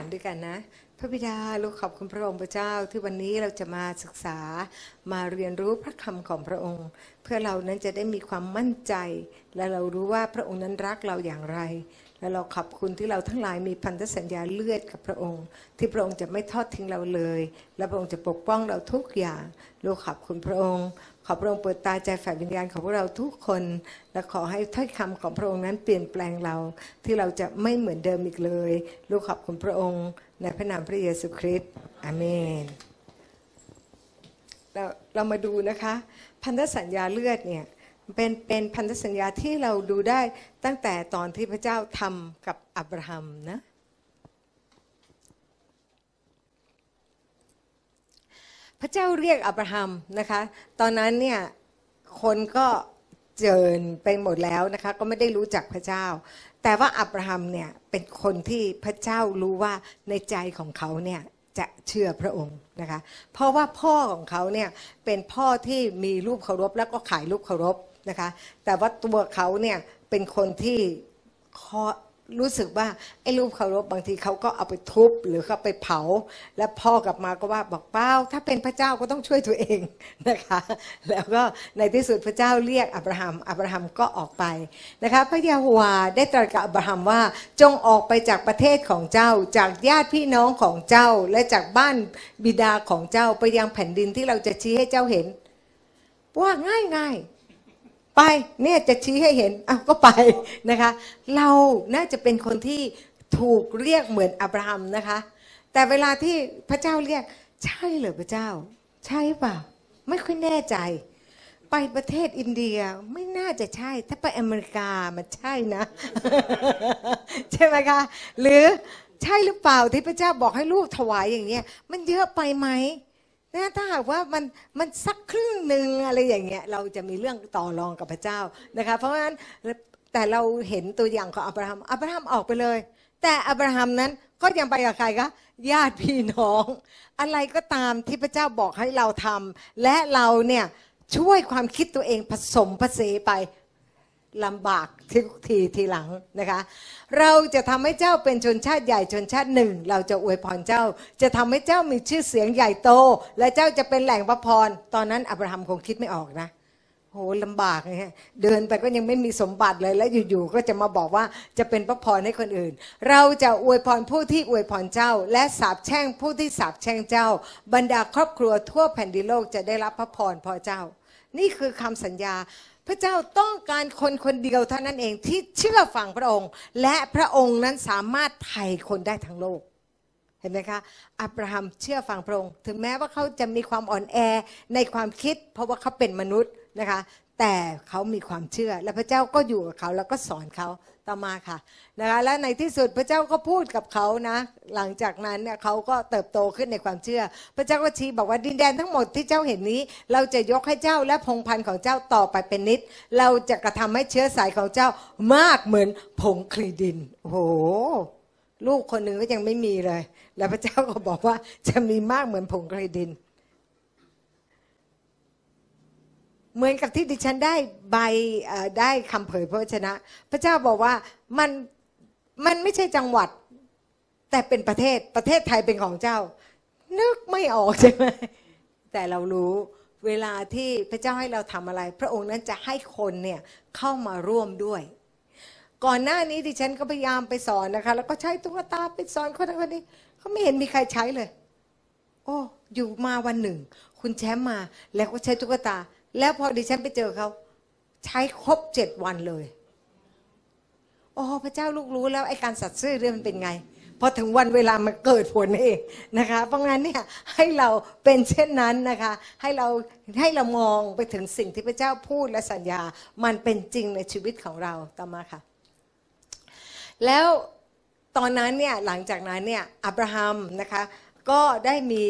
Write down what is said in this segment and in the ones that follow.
านด้วยกันนะพระบิดาลูกขอบคุณพระองค์พระเจ้าที่วันนี้เราจะมาศึกษามาเรียนรู้พระคำของพระองค์ เพื่อเรานั้นจะได้มีความมั่นใจ และเรารู้ว่าพระองค์นั้นรักเราอย่างไร และเราขอบคุณที่เราทั้งหลายมีพันธสัญญาเลือดกับพระองค์ ที่พระองค์จะไม่ทอดทิ้งเราเลย และพระองค์จะปกป้องเราทุกอย่างลูกขอบคุณพระองค์ขอพระองค์เปิดตาใจฝ่ายวิญญาณของพวกเราทุกคนและขอให้ถ้อยคำของพระองค์นั้นเปลี่ยนแปลงเราที่เราจะไม่เหมือนเดิมอีกเลยลูกขอบคุณพระองค์ในพระนามพระเยซูคริสต์อเมนเราเรามาดูนะคะ พันธสัญญาเลือดเนี่ยเป็นเป็นพันธสัญญาที่เราดูได้ตั้งแต่ตอนที่พระเจ้าทำกับอับราฮัมนะพระเจ้าเรียกอับราฮัมนะคะ ตอนนั้นเนี่ยคนก็เจิญไปหมดแล้วนะคะ ก็ไม่ได้รู้จักพระเจ้า แต่ว่าอับราฮัมเนี่ยเป็นคนที่พระเจ้ารู้ว่าในใจของเขาเนี่ย จะเชื่อพระองค์นะคะ เพราะว่าพ่อของเขาเนี่ยเป็นพ่อที่มีรูปเคารพ แล้วก็ขายรูปเคารพนะคะ แต่ว่าตัวเขาเนี่ยเป็นคนที่รู้สึกว่า ไอ้รูปเคารพบางทีเขาก็เอาไปทุบหรือเขาไปเผา แล้วพ่อกลับมาก็ว่าบอกเป้า ถ้าเป็นพระเจ้าก็ต้องช่วยตัวเองนะคะ แล้วก็ในที่สุดพระเจ้าเรียกอับราฮัมอับราฮัมก็ออกไปนะคะ พระยาฮวาได้ตรัสกับอับราฮัมว่าจงออกไปจากประเทศของเจ้า จากญาติพี่น้องของเจ้าและจากบ้านบิดาของเจ้าไปยังแผ่นดินที่เราจะชี้ให้เจ้าเห็นว่าง่ายยไปเนี่ยจะชี้ให้เห็นอ้าก็ไปนะคะ เราน่าจะเป็นคนที่ถูกเรียกเหมือนอับราฮัมนะคะ แต่เวลาที่พระเจ้าเรียก ใช่เหรอพระเจ้า ใช่เปล่าไม่ค่อยแน่ใจ ไปประเทศอินเดียไม่น่าจะใช่ ถ้าไปอเมริกามันใช่นะ ใช่ไหมคะหรือใช่หรือเปล่าที่พระเจ้าบอกให้ลูกถวายอย่างเนี้ยมันเยอะไปไหมนะถ้าหากว่ามันมันสักครึ่งหนึ่งอะไรอย่างเงี้ยเราจะมีเรื่องต่อรองกับพระเจ้านะคะเพราะฉะนั้นแต่เราเห็นตัวอย่างของอับราฮัมอับราฮัมออกไปเลย แต่อับราฮัมนั้นก็ยังไปกับใครคะญาติพี่น้อง อะไรก็ตามที่พระเจ้าบอกให้เราทำ และเราเนี่ยช่วยความคิดตัวเองผสมผสมไปลำบากทุกทีทีหลังนะคะ เราจะทำให้เจ้าเป็นชนชาติใหญ่ชนชาติหนึ่งเราจะอวยพรเจ้า จะทำให้เจ้ามีชื่อเสียงใหญ่โต และเจ้าจะเป็นแหล่งพระพร ตอนนั้นอับราฮัมคงคิดไม่ออกนะ โหลำบาก เดินไปก็ยังไม่มีสมบัติเลยและอยู่ๆก็จะมาบอกว่าจะเป็นพระพรให้คนอื่น เราจะอวยพรผู้ที่อวยพรเจ้า และสาบแช่ง ผู้ที่สาบแช่งเจ้า บรรดาครอบครัวทั่วแผ่นดินโลกจะได้รับพระพรพอเจ้า นี่คือคำสัญญาพระเจ้าต้องการคนคนเดียวเท่านั้นเองที่เชื่อฟังพระองค์ และพระองค์นั้นสามารถไถ่คนได้ทั้งโลก เห็นไหมคะ อับราฮัมเชื่อฟังพระองค์ ถึงแม้ว่าเขาจะมีความอ่อนแอในความคิดเพราะว่าเขาเป็นมนุษย์นะคะแต่เขามีความเชื่อ และพระเจ้าก็อยู่กับเขาแล้วก็สอนเขาต่อมาค่ะ นะคะและในที่สุดพระเจ้าก็พูดกับเขานะ หลังจากนั้นเนี่ยเขาก็เติบโตขึ้นในความเชื่อ พระเจ้าก็ชี้บอกว่าดินแดนทั้งหมดที่เจ้าเห็นนี้ เราจะยกให้เจ้าและพงพันธุ์ของเจ้าต่อไปเป็นนิด เราจะกระทำให้เชื้อสายของเจ้ามากเหมือนผงคลีดินโอ้โห ลูกคนหนึ่งก็ยังไม่มีเลย แล้วพระเจ้าก็บอกว่าจะมีมากเหมือนผงคลีดินเหมือนกับที่ดิฉันได้ใบได้คำเผยพระชนะ พระเจ้าบอกว่ามันมันไม่ใช่จังหวัด แต่เป็นประเทศประเทศไทยเป็นของเจ้า นึกไม่ออกใช่ไหมแต่เรารู้เวลาที่พระเจ้าให้เราทำอะไร พระองค์นั้นจะให้คนเนี่ยเข้ามาร่วมด้วย ก่อนหน้านี้ ดิฉันก็พยายามไปสอนนะคะแล้วก็ใช้ตุ๊กตาไปสอนคนนั้นคนนี้เขาไม่เห็นมีใครใช้เลย โอ้อยู่มาวันหนึ่ง คุณแชมป์มา แล้วก็ใช้ตุ๊กตาแล้วพอดิฉันไปเจอเขา ใช้ครบเจ็ดวันเลย โอ้พระเจ้าลูกรู้แล้ว ไอ้การสัตว์ซื่อเรื่องมันเป็นไง พอถึงวันเวลามันเกิดผลเองนะคะเพราะงั้นเนี่ยให้เราเป็นเช่นนั้นนะคะให้เราให้เรามองไปถึงสิ่งที่พระเจ้าพูดและสัญญามันเป็นจริงในชีวิตของเราต่อมาค่ะแล้วตอนนั้นเนี่ยหลังจากนั้นเนี่ยอับราฮัมนะคะก็ได้มี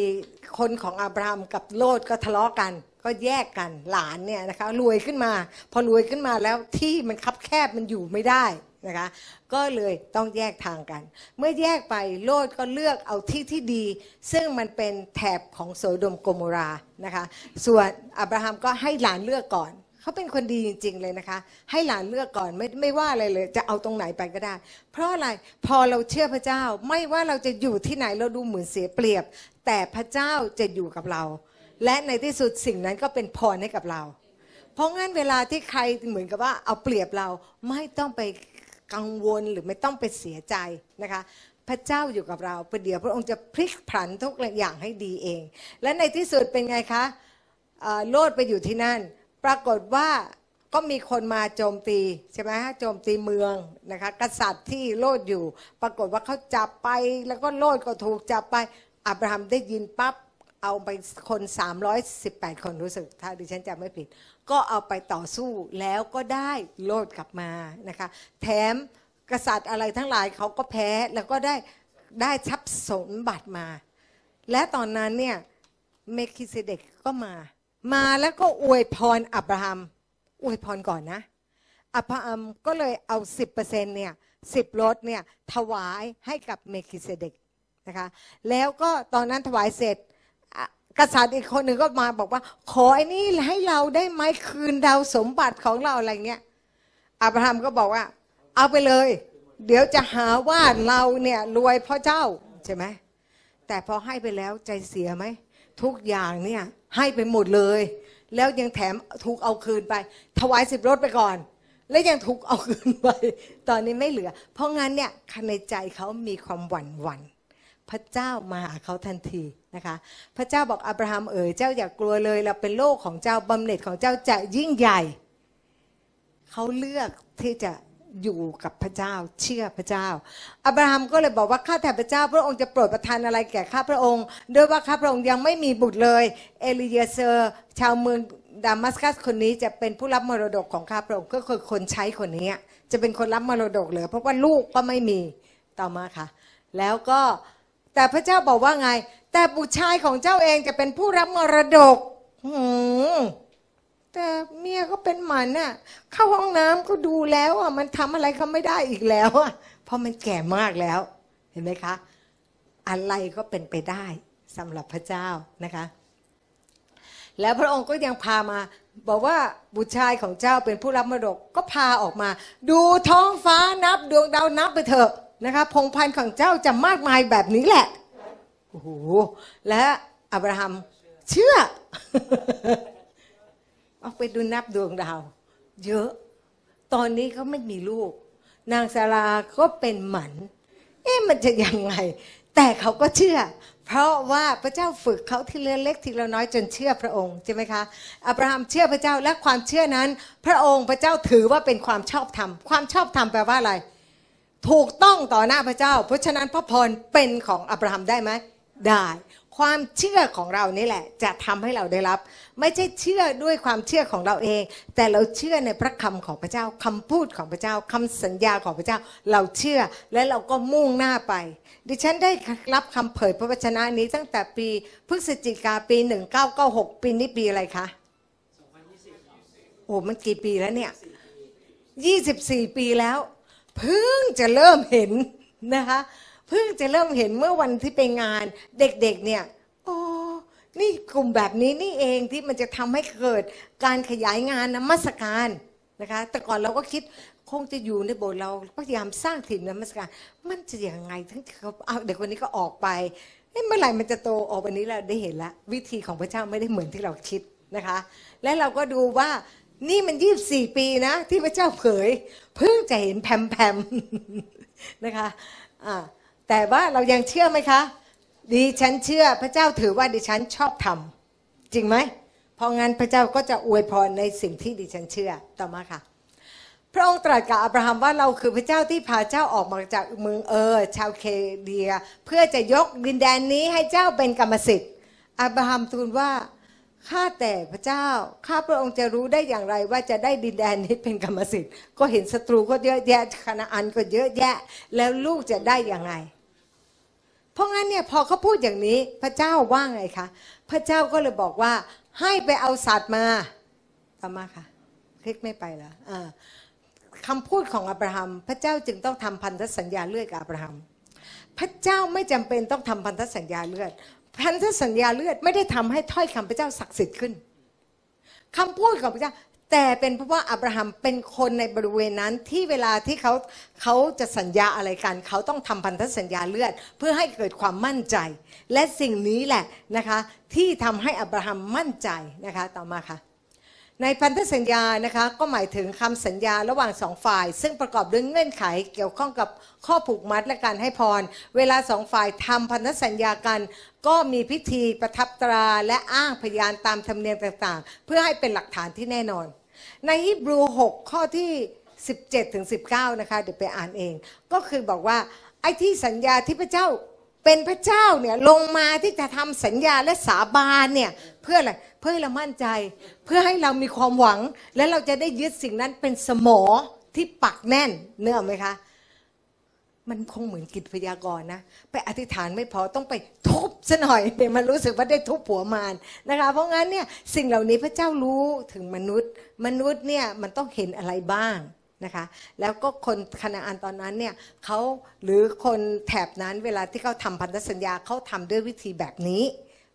คนของอับราฮัมกับโลดก็ทะเลาะกันก็แยกกันหลานเนี่ยนะคะรวยขึ้นมา พอรวยขึ้นมาแล้วที่มันคับแคบมันอยู่ไม่ได้นะคะก็เลยต้องแยกทางกัน เมื่อแยกไปโลดก็เลือกเอาที่ที่ดี ซึ่งมันเป็นแถบของโสดมโกมรานะคะ ส่วนอับราฮัมก็ให้หลานเลือกก่อนเขาเป็นคนดีจริงๆเลยนะคะ ให้หลานเลือกก่อนไม่ไม่ว่าอะไรเลยจะเอาตรงไหนไปก็ได้ เพราะอะไรพอเราเชื่อพระเจ้าไม่ว่าเราจะอยู่ที่ไหนเราดูเหมือนเสียเปรียบ แต่พระเจ้าจะอยู่กับเราและในที่สุดสิ่งนั้นก็เป็นพรให้กับเรา เพราะงั้นเวลาที่ใคร เหมือนกับว่าเอาเปรียบเราไม่ต้องไปกังวลหรือไม่ต้องไปเสียใจนะคะพระเจ้าอยู่กับเราเดี๋ยวพระองค์จะพลิกผันทุกอย่างให้ดีเอง และในที่สุดเป็นไงคะโลดไปอยู่ที่นั่น ปรากฏว่าก็มีคนมาโจมตีใช่ไหมฮะโจมตีเมืองนะคะกษัตริย์ที่โลดอยู่ ปรากฏว่าเขาจับไปแล้วก็โลดก็ถูกจับไปอับราฮัมได้ยินปั๊บเอาไปคน 318 คนรู้สึก ถ้าดิฉันจำไม่ผิด ก็เอาไปต่อสู้แล้วก็ได้โลดกลับมา นะคะแถมกษัตริย์อะไรทั้งหลายเขาก็แพ้แล้วก็ได้ ได้ทรัพย์สมบัติมา และตอนนั้น เนี่ยเมคิเซเดกก็มามาแล้วก็อวยพรอับราฮัมอวยพรก่อน นะอับราฮัมก็เลยเอา 10%เนี่ยสิบรถเนี่ยถวายให้กับเมคิเซเดกนะคะแล้วก็ตอนนั้นถวายเสร็จกษัตริย์อีกคนหนึ่งก็มาบอกว่า ขอไอ้นี่ให้เราได้ไหมคืนดาวสมบัติของเราอะไรเงี้ยอับราฮัมก็บอกว่า เอาไปเลย เดี๋ยวจะหาว่าเราเนี่ยรวยเพราะเจ้าใช่ไหมแต่พอให้ไปแล้วใจเสียไหมทุกอย่างเนี่ยให้ไปหมดเลย แล้วยังแถมถูกเอาคืนไป ถวายสิบรถไปก่อน แล้วยังถูกเอาคืนไป ตอนนี้ไม่เหลือ เพราะงั้นเนี่ยในใจเขามีความหวั่นหวัน่นพระเจ้ามาหาเขาทันทีนะคะ พระเจ้าบอกอับราฮัมเอ๋ยเจ้าอย่ากกลัวเลยเราเป็นโลกของเจ้าบำเหน็จของเจ้าจะยิ่งใหญ่ เขาเลือกที่จะอยู่กับพระเจ้าเชื่อพระเจ้าอับราฮัมก็เลยบอกว่าข้าแต่พระเจ้า พระองค์จะโปรดประทานอะไรแก่ข้าพระองค์ด้วยว่าข้าพระองค์ยังไม่มีบุตรเลย เอลีเยเซอร์ ชาวเมืองดามัสกัสคนนี้จะเป็นผู้รับมรดกของข้าพระองค์ก็คือคนใช้คนนี้จะเป็นคนรับมรดกเลยเพราะว่าลูกก็ไม่มีต่อมาค่ะ แล้วก็แต่พระเจ้าบอกว่าไง แต่บุตรชายของเจ้าเองจะเป็นผู้รับมรดกหืมแต่เมียก็เป็นหมันน่ะ เข้าห้องน้ำก็ดูแล้วอ่ะมันทำอะไรเขาไม่ได้อีกแล้วอ่ะเพราะมันแก่มากแล้ว เห็นไหมคะอะไรก็เป็นไปได้สำหรับพระเจ้านะคะ แล้วพระองค์ก็ยังพามา บอกว่าบุตรชายของเจ้าเป็นผู้รับมรดกก็พาออกมา ดูท้องฟ้านับ ดวงดาวนับไปเถอะนะคะพงพันธ์ของเจ้าจะมากมายแบบนี้แหละโอ้โหและอับราฮัม เชื่อเอาไปดูนับดวงดาวเยอะ ตอนนี้เขาไม่มีลูก นางซาราก็เป็นหมันเอ๊ะมันจะยังไงแต่เขาก็เชื่อ เพราะว่าพระเจ้าฝึกเขาทีละเล็กทีละน้อยจนเชื่อพระองค์ ใช่ไหมคะ อับราฮัมเชื่อพระเจ้าและความเชื่อนั้น พระองค์พระเจ้าถือว่าเป็นความชอบธรรมความชอบธรรมแปลว่าอะไรถูกต้องต่อหน้าพระเจ้า เพราะฉะนั้นพระพร เป็นของอับราฮัมได้ไหมได้ ความเชื่อของเรานี่แหละ จะทำให้เราได้รับ ไม่ใช่เชื่อด้วยความเชื่อของเราเอง แต่เราเชื่อในพระคำของพระเจ้าคำพูดของพระเจ้าคำสัญญาของพระเจ้าเราเชื่อ และเราก็มุ่งหน้าไป ดิฉันได้รับคำเผยพระวจนะนี้ตั้งแต่ปีพฤศจิกาปี1996ปีนี้ปีอะไรคะโอ้มันกี่ปีแล้วเนี่ย24ปีแล้วเพิ่งจะเริ่มเห็นนะคะเพิ่งจะเริ่มเห็นเมื่อวันที่ไปงาน เด็กๆเนี่ยโอ้ นี่กลุ่มแบบนี้นี่เองที่มันจะทำให้เกิดการขยายงานนมัสการนะคะ แต่ก่อนเราก็คิดคงจะอยู่ในโบสถ์เราพยายามสร้างถิ่นนมัสการ มันจะยังไง ทั้งที่เขาเอาเด็กคนนี้ก็ออกไปเมื่อไหร่มันจะโตออกวันนี้เราได้เห็นแล้ว วิธีของพระเจ้าไม่ได้เหมือนที่เราคิดนะคะ และเราก็ดูว่านี่มันยี่บสี่ปีนะ ที่พระเจ้าเผยเพิ่งจะเห็นแผมๆ นะคะะแต่ว่าเรายังเชื่อไหมคะดิฉันเชื่อพระเจ้าถือว่าดิฉันชอบทำจริงไหมพองั้นพระเจ้าก็จะอวยพรในสิ่งที่ดิฉันเชื่อต่อมาค่ะ พระองค์ตรัสกับอับราฮัมว่าเราคือพระเจ้าที่พาเจ้าออกมาจากเมืองเออชาวเคเดีย เพื่อจะยกดินแดนนี้ให้เจ้าเป็นกรรมสิทธิ์ อับราฮัมทูลว่าข้าแต่พระเจ้าข้าพระองค์จะรู้ได้อย่างไร ว่าจะได้ดินแดนนี้เป็นกรรมสิทธิ์ ก็เห็นศัตรูก็เยอะแยะคณะอันก็เยอะแยะ แล้วลูกจะได้อย่างไร เพราะงั้นเนี่ยพอเขาพูดอย่างนี้ พระเจ้าว่าไงคะพระเจ้าก็เลยบอกว่า ให้ไปเอาสัตว์มาตามมาค่ะ คลิกไม่ไปแล้วคำพูดของ อับราฮัม พระเจ้าจึงต้องทำพันธสัญญาเลือดกับอับราฮัมพระเจ้าไม่จำเป็นต้องทำพันธสัญญาเลือดพันธสัญญาเลือดไม่ได้ทำให้ถ้อยคำพระเจ้าศักดิ์สิทธิ์ขึ้น คำพูดของพระเจ้าแต่เป็นเพราะว่าอับราฮัมเป็นคนในบริเวณนั้นที่เวลาที่เขาเขาจะสัญญาอะไรกันเขาต้องทำพันธสัญญาเลือด เพื่อให้เกิดความมั่นใจ และสิ่งนี้แหละนะคะ ที่ทำให้อับราฮัมมั่นใจนะคะ ต่อมาค่ะในพันธสัญญานะคะ ก็หมายถึงคำสัญญาระหว่างสองฝ่าย ซึ่งประกอบด้วยเงื่อนไข เกี่ยวข้องกับข้อผูกมัดและการให้พร เวลาสองฝ่ายทำพันธสัญญากันก็มีพิธีประทับตรา และอ้างพยานตามธรรมเนียมต่างๆ เพื่อให้เป็นหลักฐานที่แน่นอน ในฮิบรู 6 ข้อที่ 17ถึง19นะคะเดี๋ยวไปอ่านเองก็คือบอกว่าไอ้ที่สัญญาที่พระเจ้าเป็นพระเจ้าเนี่ยลงมาที่จะทำสัญญาและสาบานเนี่ยเพื่ออะไรเพื่อให้เรามั่นใจเพื่อให้เรามีความหวังและเราจะได้ยึดสิ่งนั้นเป็นสมอที่ปักแน่นเนื้อไหมคะ มันคงเหมือนกิจพยากรณ์นะไปอธิษฐานไม่พอต้องไปทุบซะหน่อยเนี่ยมันรู้สึกว่าได้ทุบหัวมารนะคะเพราะงั้นเนี่ยสิ่งเหล่านี้พระเจ้ารู้ถึงมนุษย์ มนุษย์เนี่ยมันต้องเห็นอะไรบ้างนะคะ แล้วก็คนคณะอันตอนนั้นเนี่ยเขาหรือคนแถบนั้นเวลาที่เขาทำพันธสัญญาเขาทำด้วยวิธีแบบนี้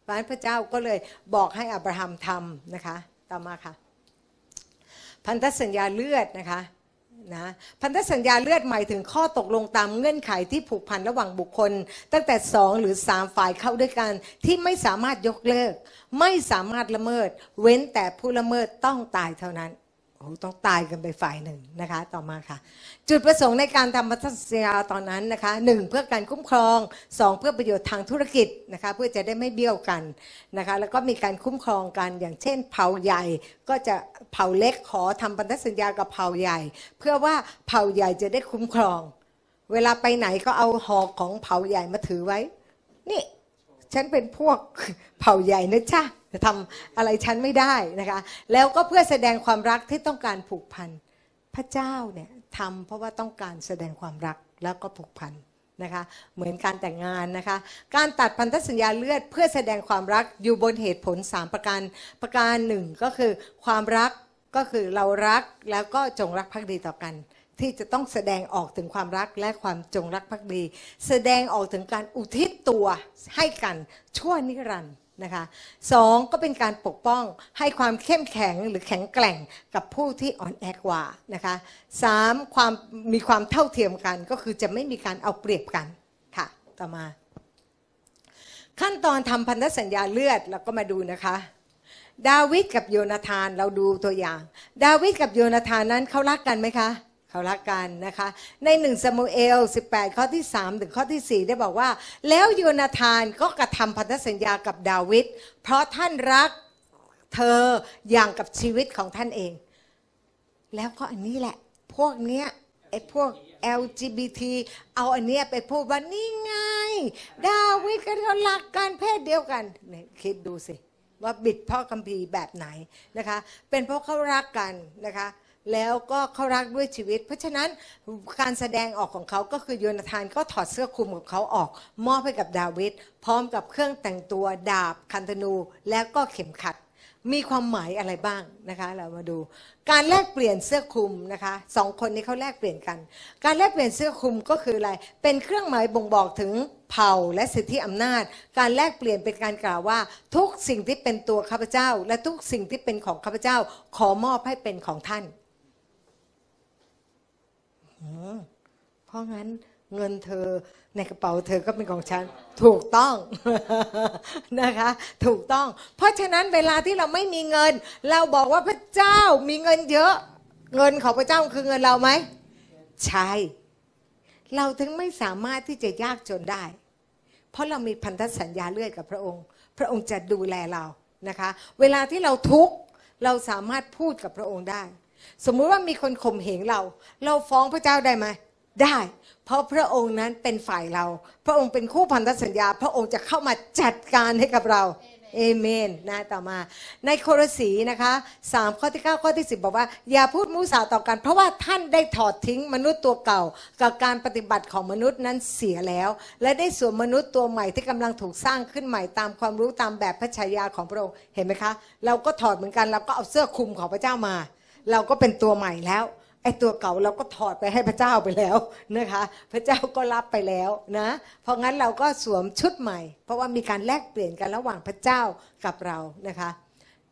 พราะนั้นพระเจ้าก็เลยบอกให้อับราฮัมทำนะคะ ต่อมาค่ะ พันธสัญญาเลือดนะคะนะพันธสัญญาเลือดหมายถึงข้อตกลงตามเงื่อนไขที่ผูกพันระหว่างบุคคลตั้งแต่สองหรือสามฝ่ายเข้าด้วยกัน ที่ไม่สามารถยกเลิก ไม่สามารถละเมิด เว้นแต่ผู้ละเมิดต้องตายเท่านั้นโหต้องตายกันไปฝ่ายหนึ่งนะคะ ต่อมาค่ะ จุดประสงค์ในการทำพันธสัญญาตอนนั้นนะคะ หนึ่งเพื่อการคุ้มครอง สองเพื่อประโยชน์ทางธุรกิจนะคะ เพื่อจะได้ไม่เบี้ยวกันนะคะ แล้วก็มีการคุ้มครองกัน อย่างเช่น เผ่าใหญ่ก็จะเผ่าเล็กขอทำพันธสัญญากับเผ่าใหญ่ เพื่อว่าเผ่าใหญ่จะได้คุ้มครอง เวลาไปไหนก็เอาหอกของเผ่าใหญ่มาถือไว้ นี่ฉันเป็นพวกเผ่าใหญ่นะจ้าจะทำอะไร ฉันไม่ได้ นะคะ แล้วก็เพื่อแสดงความรักที่ต้องการผูกพันพระเจ้าเนี่ยทำเพราะว่าต้องการแสดงความรักแล้วก็ผูกพันนะคะเหมือนการแต่งงานนะคะ การตัดพันธสัญญาเลือด เพื่อแสดงความรักอยู่บนเหตุผล 3 ประการประการหนึ่ง ก็คือความรักก็คือเรารักแล้วก็จงรักภักดีต่อกัน ที่จะต้องแสดงออกถึงความรักและความจงรักภักดี แสดงออกถึงการอุทิศตัวให้กันชั่วนิรันดร์นะคะสองก็เป็นการปกป้องให้ความเข้มแข็งหรือแข็งแกร่งกับผู้ที่อ่อนแอกว่านะคะสามความมีความเท่าเทียมกันก็คือจะไม่มีการเอาเปรียบกันค่ะต่อมา ขั้นตอนทำพันธสัญญาเลือด เราก็มาดูนะคะ ดาวิดกับโยนาธานเราดูตัวอย่าง ดาวิดกับโยนาธานนั้นเขารักกันไหมคะเขารักกันนะคะ ในหนึ่งสมุเอล 18 ข้อที่ 3 ถึงข้อที่ 4 ได้บอกว่า แล้วโยนาธานก็กระทำพันธสัญญากับดาวิดเพราะท่านรักเธออย่างกับชีวิตของท่านเอง แล้วก็อันนี้แหละพวกเนี้ยไอ้พวก LGBT เอาอันเนี้ยไปพูดว่านี่ไง ดาวิดก็รักกันเพศเดียวกันนี่คิดดูสิ ว่าบิดพ่อคัมภีร์แบบไหนนะคะเป็นเพราะเขารักกันนะคะแล้วก็เขารักด้วยชีวิต เพราะฉะนั้นการแสดงออกของเขาก็คือโยนาธานก็ถอดเสื้อคลุมของเขาออก มอบให้กับดาวิดพร้อมกับเครื่องแต่งตัวดาบคันธนูแล้วก็เข็มขัด มีความหมายอะไรบ้างนะคะ เรามาดู การแลกเปลี่ยนเสื้อคลุมนะคะสองคนนี้เขาแลกเปลี่ยนกัน การแลกเปลี่ยนเสื้อคลุมก็คืออะไร เป็นเครื่องหมายบ่งบอกถึงเผ่าและสิทธิอำนาจ การแลกเปลี่ยนเป็นการกล่าวว่า ทุกสิ่งที่เป็นตัวข้าพเจ้า และทุกสิ่งที่เป็นของข้าพเจ้าขอมอบให้เป็นของท่านเพราะงั้นเงินเธอในกระเป๋าเธอก็เป็นของฉัน ถูกต้องนะคะถูกต้อง เพราะฉะนั้นเวลาที่เราไม่มีเงิน เราบอกว่าพระเจ้ามีเงินเยอะ เงินของพระเจ้าคือเงินเราไหมใช่เราถึงไม่สามารถที่จะยากจนได้ เพราะเรามีพันธสัญญาเลื่อดกับพระองค์ พระองค์จะดูแลเรานะคะ เวลาที่เราทุกข์เราสามารถพูดกับพระองค์ได้สมมุติว่ามีคนข่มเหงเรา เราฟ้องพระเจ้าได้ไหม ได้ เพราะพระองค์นั้นเป็นฝ่ายเรา พระองค์เป็นคู่พันธสัญญา พระองค์จะเข้ามาจัดการให้กับเรา เอเมน นะ ต่อมา ในโครสีนะคะสามข้อที่ 9 ข้อที่ 10 บอกว่า อย่าพูดมุสาต่อกัน เพราะว่าท่านได้ถอดทิ้งมนุษย์ตัวเก่า กับการปฏิบัติของมนุษย์นั้นเสียแล้ว และได้สวมมนุษย์ตัวใหม่ที่กำลังถูกสร้างขึ้นใหม่ตามความรู้ตามแบบพระชายาของพระองค์ เห็นไหมคะ เราก็ถอดเหมือนกัน เราก็เอาเสื้อคลุมของพระเจ้ามาเราก็เป็นตัวใหม่แล้วไอ้ตัวเก่าเราก็ถอดไปให้พระเจ้าไปแล้วนะคะพระเจ้าก็รับไปแล้วนะเพราะงั้นเราก็สวมชุดใหม่ เพราะว่ามีการแลกเปลี่ยนกันระหว่างพระเจ้ากับเรานะคะ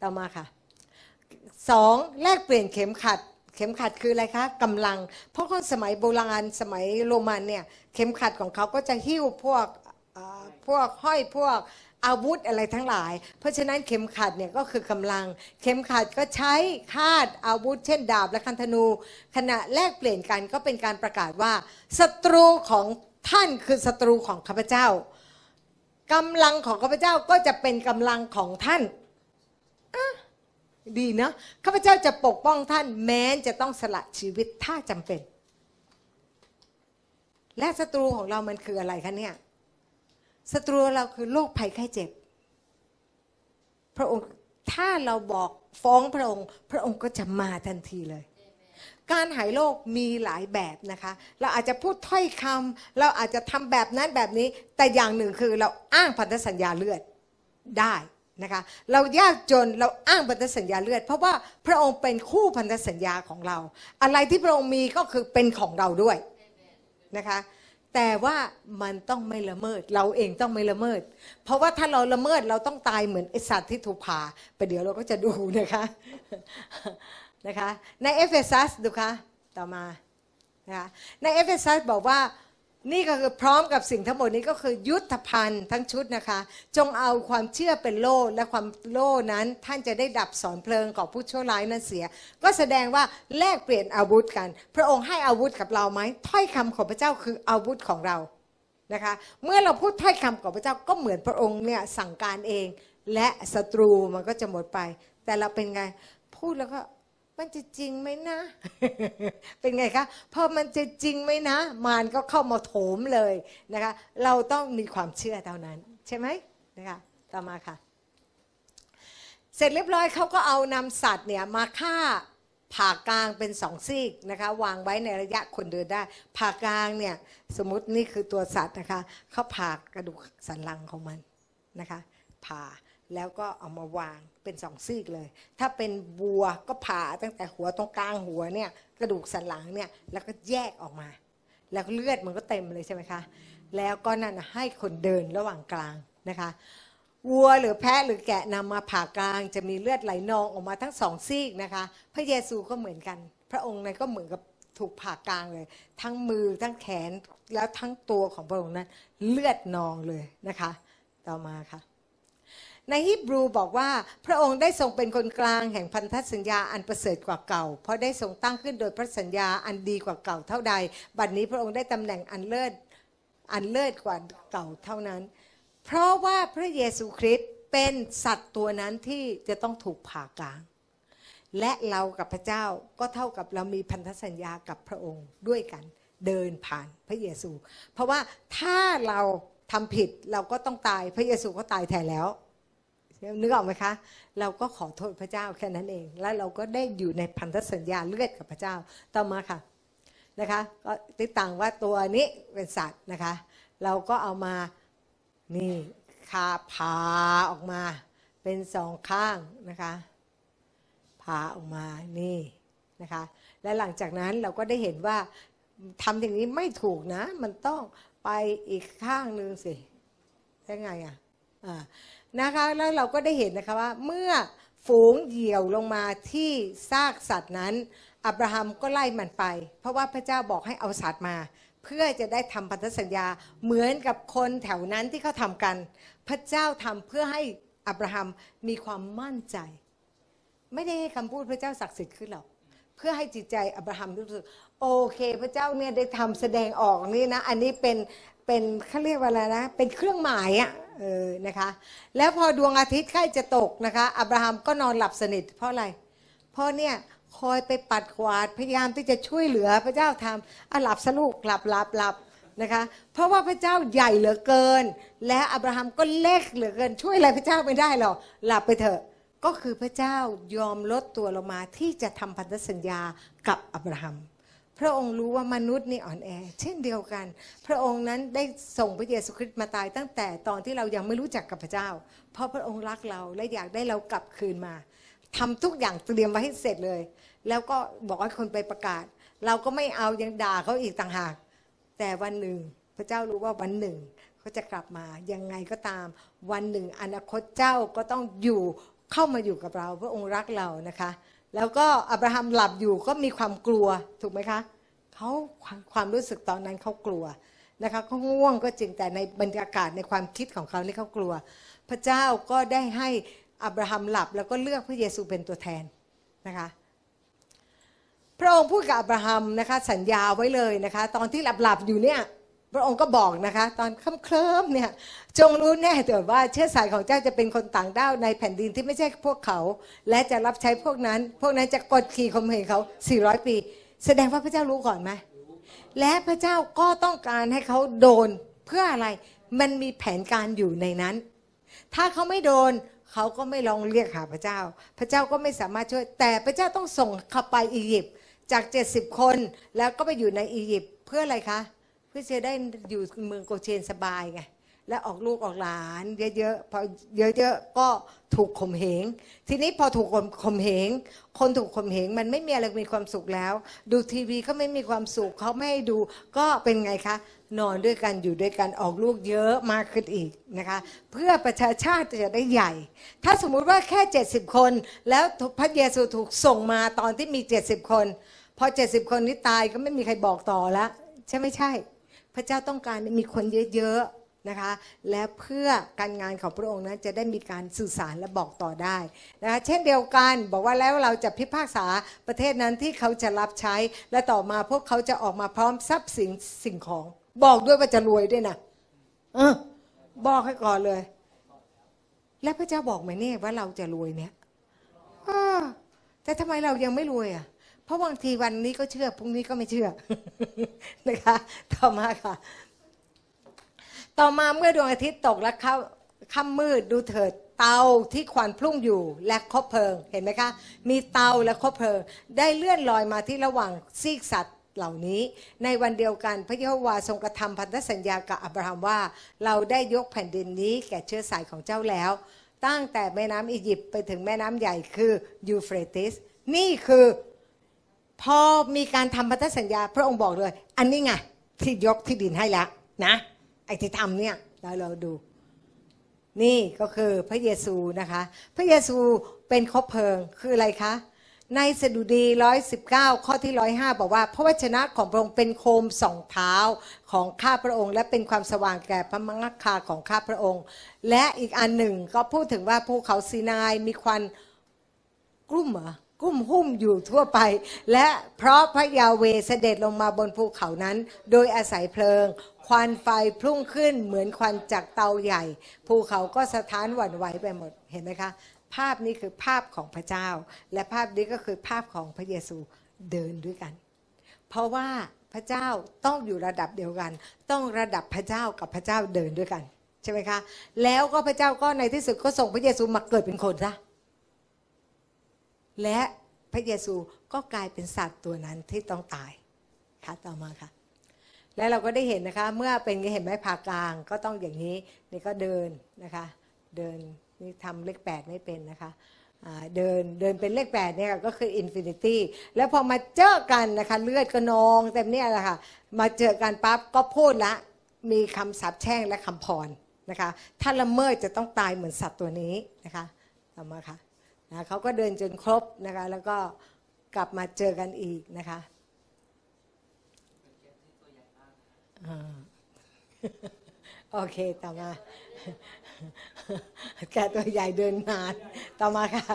ต่อมาค่ะสองแลกเปลี่ยนเข็มขัดเข็มขัด คืออะไรคะกำลัง เพราะคนสมัยโบราณสมัยโรมันเนี่ยเข็มขัดของเขาก็จะหิ้วพวกพวกห้อยพวกอาวุธอะไรทั้งหลาย เพราะฉะนั้นเข็มขัดเนี่ยก็คือกำลัง เข็มขัดก็ใช้คาด อาวุธเช่น ดาบและคันธนู ขณะแลกเปลี่ยนกันก็เป็นการประกาศว่าศัตรูของท่านคือศัตรูของข้าพเจ้า กำลังของข้าพเจ้าก็จะเป็นกำลังของท่านดีนะข้าพเจ้าจะปกป้องท่าน แม้จะต้องสละชีวิตถ้าจำเป็น และศัตรูของเรามันคืออะไรคะเนี่ยศัตรูเราคือโรคภัยไข้เจ็บ พระองค์ ถ้าเราบอกฟ้องพระองค์ พระองค์ก็จะมาทันทีเลย การหายโรคมีหลายแบบนะคะ เราอาจจะพูดถ้อยคำเราอาจจะทำแบบนั้นแบบนี้ แต่อย่างหนึ่งคือเราอ้างพันธสัญญาเลือดได้นะคะ เรายากจนเราอ้างพันธสัญญาเลือด เพราะว่าพระองค์เป็นคู่พันธสัญญาของเรา อะไรที่พระองค์มีก็คือเป็นของเราด้วยนะคะแต่ว่ามันต้องไม่ละเมิด เราเองต้องไม่ละเมิด เพราะว่าถ้าเราละเมิดเราต้องตายเหมือนไอสัตว์ที่ถูกผ่า ไปเดี๋ยวเราก็จะดูนะคะนะคะในเอเฟซัสดูคะ ต่อมานะคะในเอเฟซัสบอกว่านี่ก็คือพร้อมกับสิ่งทั้งหมดนี้ก็คือยุทธภัณฑ์ทั้งชุดนะคะ จงเอาความเชื่อเป็นโล่และความโล่นั้นท่านจะได้ดับสอนเพลิงของผู้ชั่วร้ายนั้นเสีย ก็แสดงว่าแลกเปลี่ยนอาวุธกัน พระองค์ให้อาวุธกับเราไหมถ้อยคำของพระเจ้าคืออาวุธของเรานะคะ เมื่อเราพูดถ้อยคำของพระเจ้าก็เหมือนพระองค์เนี่ยสั่งการเองและศัตรูมันก็จะหมดไป แต่เราเป็นไงพูดแล้วก็มันจะจริงไหมนะ เป็นไงคะพอมันจะจริงไหมนะ มารก็เข้ามาโถมเลยนะคะ เราต้องมีความเชื่อเท่านั้น ใช่ไหมนะคะ ต่อมาค่ะ เสร็จเรียบร้อยเขาก็เอานำสัตว์เนี่ยมาฆ่าผ่ากลางเป็นสองซีกนะคะ วางไว้ในระยะคนเดินได้ ผ่ากลางเนี่ยสมมตินี่คือตัวสัตว์นะคะเขาผ่ากระดูกสันหลังของมันนะคะ ผ่าแล้วก็เอามาวางเป็นสองซีกเลย ถ้าเป็นบัวก็ผ่าตั้งแต่หัว ตรงกลางหัวเนี่ย กระดูกสันหลังเนี่ย แล้วก็แยกออกมา แล้วเลือดมันก็เต็มเลยใช่ไหมคะ แล้วก็นั่นให้คนเดินระหว่างกลางนะคะวัวหรือแพะหรือแกะนำมาผ่ากลาง จะมีเลือดไหลนองออกมาทั้งสองซีกนะคะ พระเยซูก็เหมือนกัน พระองค์นั้นก็เหมือนกับถูกผ่ากลางเลย ทั้งมือทั้งแขนแล้วทั้งตัวของพระองค์นั้นเลือดนองเลยนะคะ ต่อมาค่ะในฮิบรูบอกว่าพระองค์ได้ทรงเป็นคนกลางแห่งพันธสัญญาอันประเสริฐกว่าเก่า เพราะได้ทรงตั้งขึ้นโดยพระสัญญาอันดีกว่าเก่า เท่าใด บัดนนี้พระองค์ได้ตำแหน่งอันเลิศอันเลิศกว่าเก่าเท่านั้น เพราะว่าพระเยซูคริสต์เป็นสัตว์ตัวนั้นที่จะต้องถูกผ่ากลาง และเรากับพระเจ้าก็เท่ากับเรามีพันธสัญญากับพระองค์ด้วยกันเดินผ่านพระเยซู เพราะว่าถ้าเราทำผิดเราก็ต้องตายพระเยซูก็ตายแทนแล้วนึกออกไหมคะ เราก็ขอโทษพระเจ้าแค่นั้นเอง แล้วเราก็ได้อยู่ในพันธสัญญา เลือดกับพระเจ้า ต่อมาค่ะ นะคะ ก็ติดต่างว่าตัวนี้เป็นสัตว์นะคะ เราก็เอามา นี่ขาผ่าออกมา เป็นสองข้างนะคะผ่าออกมา นี่นะคะ และหลังจากนั้นเราก็ได้เห็นว่าทำอย่างนี้ไม่ถูกนะ มันต้องไปอีกข้างนึงสิ ใช่ไงอ่ะนะคะแล้วเราก็ได้เห็นนะคะว่าเมื่อฝูงเหยี่ยวลงมาที่ซากสัตว์นั้นอับราฮัมก็ไล่มันไป เพราะว่าพระเจ้าบอกให้เอาสัตว์มา เพื่อจะได้ทำพันธสัญญาเหมือนกับคนแถวนั้นที่เขาทำกัน พระเจ้าทำเพื่อให้อับราฮัมมีความมั่นใจ ไม่ได้ให้คำพูดพระเจ้าศักดิ์สิทธิ์ขึ้นหรอกเพื่อให้จิตใจอับราฮัมรู้สึก โอเคพระเจ้าเนี่ยได้ทำแสดงออกนี่นะ อันนี้เป็นเป็นเขาเรียกว่าอะไรนะเป็นเครื่องหมายอะเออนะคะ แล้วพอดวงอาทิตย์ใกล้จะตกนะคะ อับราฮัมก็นอนหลับสนิท เพราะอะไร เพราะเนี่ยคอยไปปัดขวาดพยายามที่จะช่วยเหลือพระเจ้าทำอ่ะหลับสลูกหลับหลับหลับนะคะ เพราะว่าพระเจ้าใหญ่เหลือเกิน และอับราฮัมก็เล็กเหลือเกินช่วยอะไรพระเจ้าไม่ได้หรอกหลับไปเถอะ ก็คือพระเจ้ายอมลดตัวลงมาที่จะทำพันธสัญญากับอับราฮัมพระองค์รู้ว่ามนุษย์นี่อ่อนแอ เช่นเดียวกัน พระองค์นั้นได้ส่งพระเยซูคริสต์มาตายตั้งแต่ตอนที่เรายังไม่รู้จักกับพระเจ้า เพราะพระองค์รักเราและอยากได้เรากลับคืนมา ทำทุกอย่างเตรียมไว้ให้เสร็จเลย แล้วก็บอกให้คนไปประกาศ เราก็ไม่เอายังด่าเขาอีกต่างหาก แต่วันหนึ่งพระเจ้ารู้ว่าวันหนึ่งเขาจะกลับมายังไงก็ตาม วันหนึ่งอนาคตเจ้าก็ต้องอยู่เข้ามาอยู่กับเรา พระองค์รักเรานะคะแล้วก็อับราฮัมหลับอยู่ก็มีความกลัวถูกไหมคะเขาความรู้สึกตอนนั้นเขากลัวนะคะเขาง่วงก็จริงแต่ในบรรยากาศในความคิดของเขานี่เขากลัว พระเจ้าก็ได้ให้อับราฮัมหลับแล้วก็เลือกพระเยซูเป็นตัวแทนนะคะ พระองค์พูดกับอับราฮัมนะคะสัญญาไว้เลยนะคะตอนที่หลับหลับอยู่เนี่ยพระองค์ก็บอกนะคะ ตอนคำเคลิมเนี่ย จงรู้แน่เถิดว่าเชื้อสายของเจ้าจะเป็นคนต่างด้าวในแผ่นดินที่ไม่ใช่พวกเขา และจะรับใช้พวกนั้น พวกนั้นจะกดขี่ข่มเหงเขา400ปี แสดงว่าพระเจ้ารู้ก่อนไหม และพระเจ้าก็ต้องการให้เขาโดนเพื่ออะไร มันมีแผนการอยู่ในนั้น ถ้าเขาไม่โดนเขาก็ไม่ลองเรียกหาพระเจ้า พระเจ้าก็ไม่สามารถช่วย แต่พระเจ้าต้องส่งเขาไปอียิปต์จาก70คน แล้วก็ไปอยู่ในอียิปต์เพื่ออะไรคะพื่อจะได้อยู่เมืองโกเชนสบายไง และออกลูกออกหลาน เยอะๆพอเยอะๆ ก็ถูกข่มเหงทีนี้พอถูกข่มเหงคนถูกข่มเหงมันไม่มีอะไรมีความสุขแล้ว ดูทีวีก็ไม่มีความสุขเขาไม่ให้ดูก็เป็นไงคะ นอนด้วยกันอยู่ด้วยกันออกลูกเยอะมากขึ้นอีกนะคะเพื่อประชาชาติจะได้ใหญ่ ถ้าสมมุติว่าแค่ 70 คน แล้วพระเยซูถูกส่งมาตอนที่มี70คน พอ70คนนี้ตายก็ไม่มีใครบอกต่อแล้ว ใช่ไม่ใช่พระเจ้าต้องการมีคนเยอะ ๆ นะคะ และเพื่อการงานของพระองค์นั้นจะได้มีการสื่อสารและบอกต่อได้นะคะเช่นเดียวกันบอกว่าแล้วเราจะพิพากษาประเทศนั้นที่เขาจะรับใช้ และต่อมาพวกเขาจะออกมาพร้อมทรัพย์สินสิ่งของ บอกด้วยว่าจะรวยด้วยนะเออบอกให้ก่อนเลย และพระเจ้าบอกไหมเนี่ยว่าเราจะรวยเนี่ยแต่ทำไมเรายังไม่รวยอ่ะเพราะบางทีวันนี้ก็เชื่อ พรุ่งนี้ก็ไม่เชื่อ นะคะ ต่อมาค่ะ ต่อมาเมื่อดวงอาทิตย์ตก และเข้าค่ำมืดดูเถิดเตาที่ขวันพุ่งอยู่ และคบเพลิงเห็นไหมคะมีเตาและคบเพลิงได้เลื่อนลอยมาที่ระหว่าง ซีกสัตว์เหล่านี้ ในวันเดียวกันพระเยโฮวาทรงกระทำพันธสัญญากับอับราฮัมว่า เราได้ยกแผ่นดินนี้แก่เชื้อสายของเจ้าแล้ว ตั้งแต่แม่น้ำอียิปต์ไปถึงแม่น้ำใหญ่คือยูเฟรติส นี่คือพอมีการทำพันธสัญญาพระองค์บอกเลย อันนี้ไงที่ยกที่ดินให้แล้วนะ ไอ้ที่ทำเนี่ยเราเราดู นี่ก็คือพระเยซูนะคะ พระเยซูเป็นคบเพลิงคืออะไรคะในสดุดี 119 ข้อที่105บอกว่า พระวจนะของพระองค์เป็นโคมสองเท้าของข้าพระองค์ และเป็นความสว่างแก่พระมังคาของข้าพระองค์ และอีกอันหนึ่งก็พูดถึงว่าภูเขาซีนายมีควันกลุ่มเหรอุ้มหุ้มอยู่ทั่วไป และเพราะพระยาเวเสด็จลงมาบนภูเขานั้น โดยอาศัยเพลิง ควันไฟพุ่งขึ้นเหมือนควันจากเตาใหญ่ ภูเขาก็สะท้านหวั่นไหวไปหมดเห็นไหมคะภาพนี้คือภาพของพระเจ้า และภาพนี้ก็คือภาพของพระเยซูเดินด้วยกัน เพราะว่าพระเจ้าต้องอยู่ระดับเดียวกัน ต้องระดับพระเจ้ากับพระเจ้าเดินด้วยกันใช่ไหมคะแล้วก็พระเจ้าก็ในที่สุดก็ส่งพระเยซูมาเกิดเป็นคนซะและพระเยซูก็กลายเป็นสัตว์ตัวนั้นที่ต้องตายค่ะต่อมาค่ะ และเราก็ได้เห็นนะคะ เมื่อเป็นเห็นไหมผ่ากลางก็ต้องอย่างนี้นี่ก็เดินนะคะ เดินนี่ทำเลขแปดไม่เป็นนะคะเดินเดินเป็นเลขแปดเนี่ยก็คืออินฟินิตี้แล้วพอมาเจอกันนะคะเลือดก็นองเต็มเนี่ยแหละค่ะ มาเจอกันปั๊บก็พูดละมีคำสาปแช่งและคำพรนะคะ ถ้าละเมิดจะต้องตายเหมือนสัตว์ตัวนี้นะคะ ต่อมาค่ะนะเขาก็เดินจนครบนะคะแล้วก็กลับมาเจอกันอีกนะคะโอเค ต่อมาแกตัวใหญ่เดินนานต่อมาค่ะ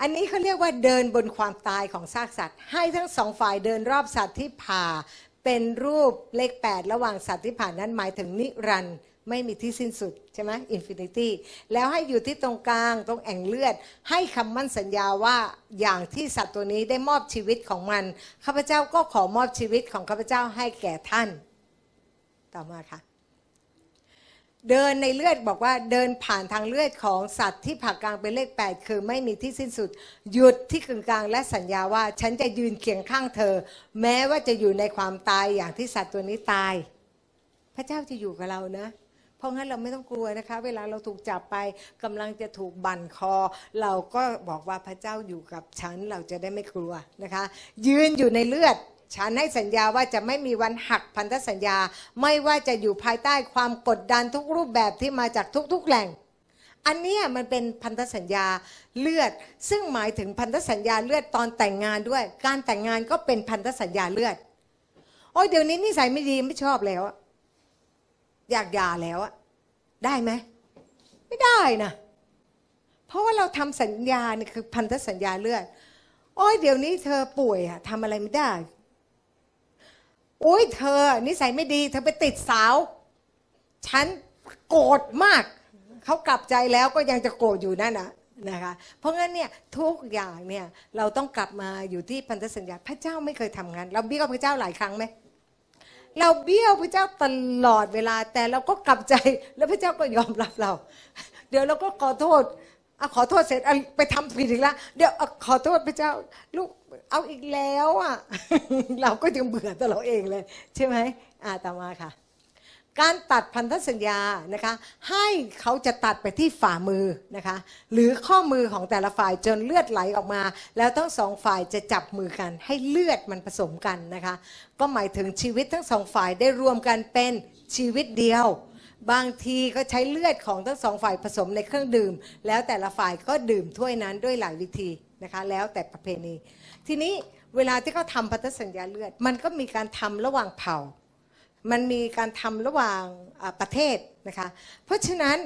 อันนี้เขาเรียกว่าเดินบนความตายของซากสัตว์ ให้ทั้งสองฝ่ายเดินรอบสัตว์ที่ผ่าเป็นรูปเลขแปดระหว่างสัตว์ที่ผ่านนั้นหมายถึงนิรันดไม่มีที่สิ้นสุดใช่ไหมอินฟินิตี้แล้วให้อยู่ที่ตรงกลาง ตรงแอ่งเลือด ให้คำมั่นสัญญาว่าอย่างที่สัตว์ตัวนี้ได้มอบชีวิตของมันข้าพเจ้าก็ขอมอบชีวิตของข้าพเจ้าให้แก่ท่าน ต่อมาค่ะ เดินในเลือดบอกว่าเดินผ่านทางเลือดของสัตว์ที่ผ่ากลางเป็นเลข8คือไม่มีที่สิ้นสุด หยุดที่กึ่งกลางและสัญญาว่า ฉันจะยืนเคียงข้างเธอ แม้ว่าจะอยู่ในความตายอย่างที่สัตว์ตัวนี้ตาย พระเจ้าจะอยู่กับเรานะเพราะงั้น เราไม่ต้องกลัวนะคะ เวลาเราถูกจับไปกำลังจะถูกบั่นคอ เราก็บอกว่าพระเจ้าอยู่กับฉันเราจะได้ไม่กลัวนะคะ ยืนอยู่ในเลือด ฉันให้สัญญาว่าจะไม่มีวันหักพันธสัญญา ไม่ว่าจะอยู่ภายใต้ความกดดันทุกรูปแบบที่มาจากทุกๆแหล่ง อันนี้มันเป็นพันธสัญญาเลือด ซึ่งหมายถึงพันธสัญญาเลือดตอนแต่งงานด้วย การแต่งงานก็เป็นพันธสัญญาเลือด โอ้ยเดี๋ยวนี้นิสัยไม่ดีไม่ชอบแล้วอยากยาแล้วอะได้ไหมไม่ได้นะเพราะว่าเราทำสัญญาเนี่ยคือพันธสัญญาเลือดโอ้ยเดี๋ยวนี้เธอป่วยอะทำอะไรไม่ได้โอ้ยเธอนิสัยไม่ดีเธอไปติดสาว ฉันโกรธมาก เขากลับใจแล้วก็ยังจะโกรธอยู่นั่นนะนะคะเพราะงั้นเนี่ยทุกอย่างเนี่ย เราต้องกลับมาอยู่ที่พันธสัญญาพระเจ้าไม่เคยทำงานเราบี้กับพระเจ้าหลายครั้งไหมเราเบี้ยวพระเจ้าตลอดเวลา แต่เราก็กลับใจแล้วพระเจ้าก็ยอมรับเรา เดี๋ยวเราก็ขอโทษเอาขอโทษเสร็จไปทำผิดอีกแล้วเดี๋ยวอขอโทษพระเจ้าลูกเอาอีกแล้วอ่ะ เราก็ยังเบื่อตัวเราเองเลย ใช่ไหมอาตมาค่ะการตัดพันธสัญญานะคะให้เขาจะตัดไปที่ฝ่ามือนะคะหรือข้อมือของแต่ละฝ่ายจนเลือดไหลออกมา แล้วทั้งสองฝ่ายจะจับมือกันให้เลือดมันผสมกันนะคะก็หมายถึงชีวิตทั้งสองฝ่ายได้รวมกันเป็นชีวิตเดียว บางทีก็ใช้เลือดของทั้งสองฝ่ายผสมในเครื่องดื่ม แล้วแต่ละฝ่ายก็ดื่มถ้วยนั้นด้วยหลายวิธีนะคะแล้วแต่ประเพณี ทีนี้เวลาที่เขาทำพันธสัญญาเลือดมันก็มีการทำระหว่างเผ่ามันมีการทำระหว่างประเทศนะคะ เพราะฉะนั้น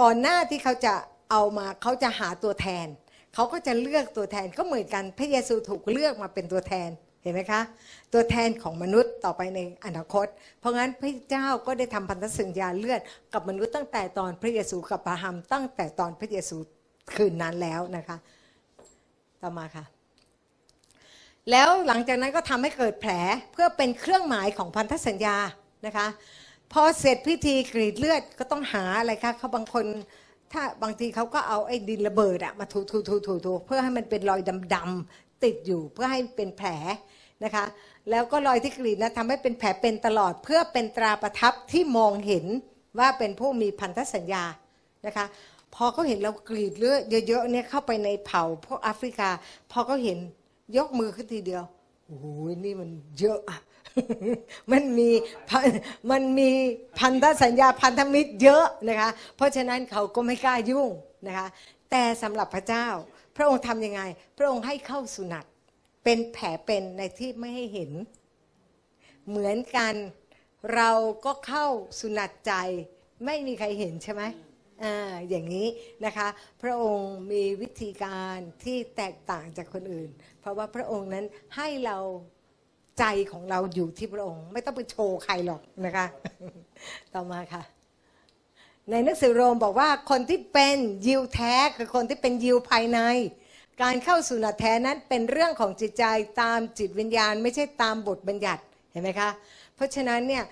ก่อนหน้าที่เขาจะเอามาเขาจะหาตัวแทน เขาก็จะเลือกตัวแทนก็เหมือนกันพระเยซูถูกเลือกมาเป็นตัวแทนเห็นไหมคะ ตัวแทนของมนุษย์ต่อไปในอนาคต เพราะงั้นพระเจ้าก็ได้ทำพันธสัญญาเลือดกับมนุษย์ตั้งแต่ตอนพระเยซูกับราหัมตั้งแต่ตอนพระเยซูคืนนั้นแล้วนะคะ ต่อมาค่ะแล้วหลังจากนั้นก็ทำให้เกิดแผลเพื่อเป็นเครื่องหมายของพันธสัญญานะคะ พอเสร็จพิธีกรีดเลือดก็ต้องหาอะไรคะเขาบางคนถ้าบางทีเขาก็เอาไอ้ดินระเบิดอะมาถูๆๆๆเพื่อให้มันเป็นรอยดำๆติดอยู่เพื่อให้เป็นแผลนะคะแล้วก็รอยที่กรีดนะทำให้เป็นแผลเป็นตลอดเพื่อเป็นตราประทับที่มองเห็นว่าเป็นผู้มีพันธสัญญานะคะพอเขาเห็นเรากรีดเลือดเยอะๆเนี่ยเข้าไปในเผ่าพวกแอฟริกาพอเขาเห็นยกมือขึ้นทีเดียว โอ้ยนี่มันเยอะ มันมี มันมีพันธสัญญาพันธมิตรเยอะนะคะ เพราะฉะนั้นเขาก็ไม่กล้ายุ่งนะคะ แต่สำหรับพระเจ้า พระองค์ทํำยังไง พระองค์ให้เข้าสุนัต เป็นแผลเป็นในที่ไม่ให้เห็น เหมือนกัน เราก็เข้าสุนัตใจ ไม่มีใครเห็นใช่ไหมอย่างนี้นะคะพระองค์มีวิธีการที่แตกต่างจากคนอื่น เพราะว่าพระองค์นั้นให้เราใจของเราอยู่ที่พระองค์ ไม่ต้องไปโชว์ใครหรอกนะคะต่อมาค่ะในหนังสือโรมบอกว่าคนที่เป็นยิวแท้คือคนที่เป็นยิวภายใน การเข้าสู่นัแท้นั้นเป็นเรื่องของจิตใจตามจิตวิญญาณ ไม่ใช่ตามบทบัญญัติเห็นไหมคะเพราะฉะนั้นเนี่ย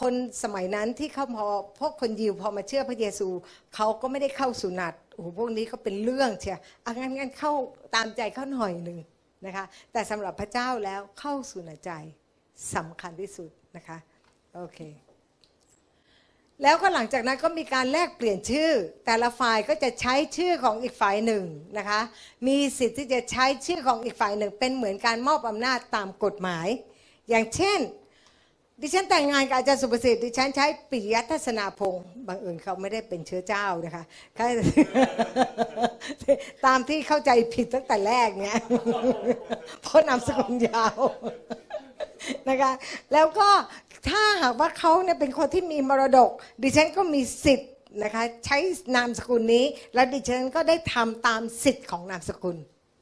คนสมัยนั้นที่เข้าพอพวกคนยิวพอมาเชื่อพระเยซูเขาก็ไม่ได้เข้าสุนัตโอ้โหพวกนี้เขาเป็นเรื่อง เชียอังั้นงั้นเข้าตามใจเขาหน่อยหนึ่งนะคะแต่สำหรับพระเจ้าแล้วเข้าสุนัตใจสำคัญที่สุดนะคะโอเคแล้วก็หลังจากนั้นก็มีการแลกเปลี่ยนชื่อแต่ละฝ่ายก็จะใช้ชื่อของอีกฝ่ายหนึ่งนะคะมีสิทธิ์ที่จะใช้ชื่อของอีกฝ่ายหนึ่ง เป็นเหมือนการมอบอำนาจตามกฎหมาย อย่างเช่นดิฉันแต่งงานกับอาจารย์สุประสิทธิ์ดิฉันใช้ปิยทัศนาพงศ์บางอื่นเขาไม่ได้เป็นเชื้อเจ้านะคะ ตามที่เข้าใจผิดตั้งแต่แรกเนี่ยเพราะนามสกุลยาวนะคะ แล้วก็ถ้าหากว่าเขาเนี่ยเป็นคนที่มีมรดก ดิฉันก็มีสิทธิ์นะคะ ใช้นามสกุลนี้ และดิฉันก็ได้ทำตามสิทธิ์ของนามสกุล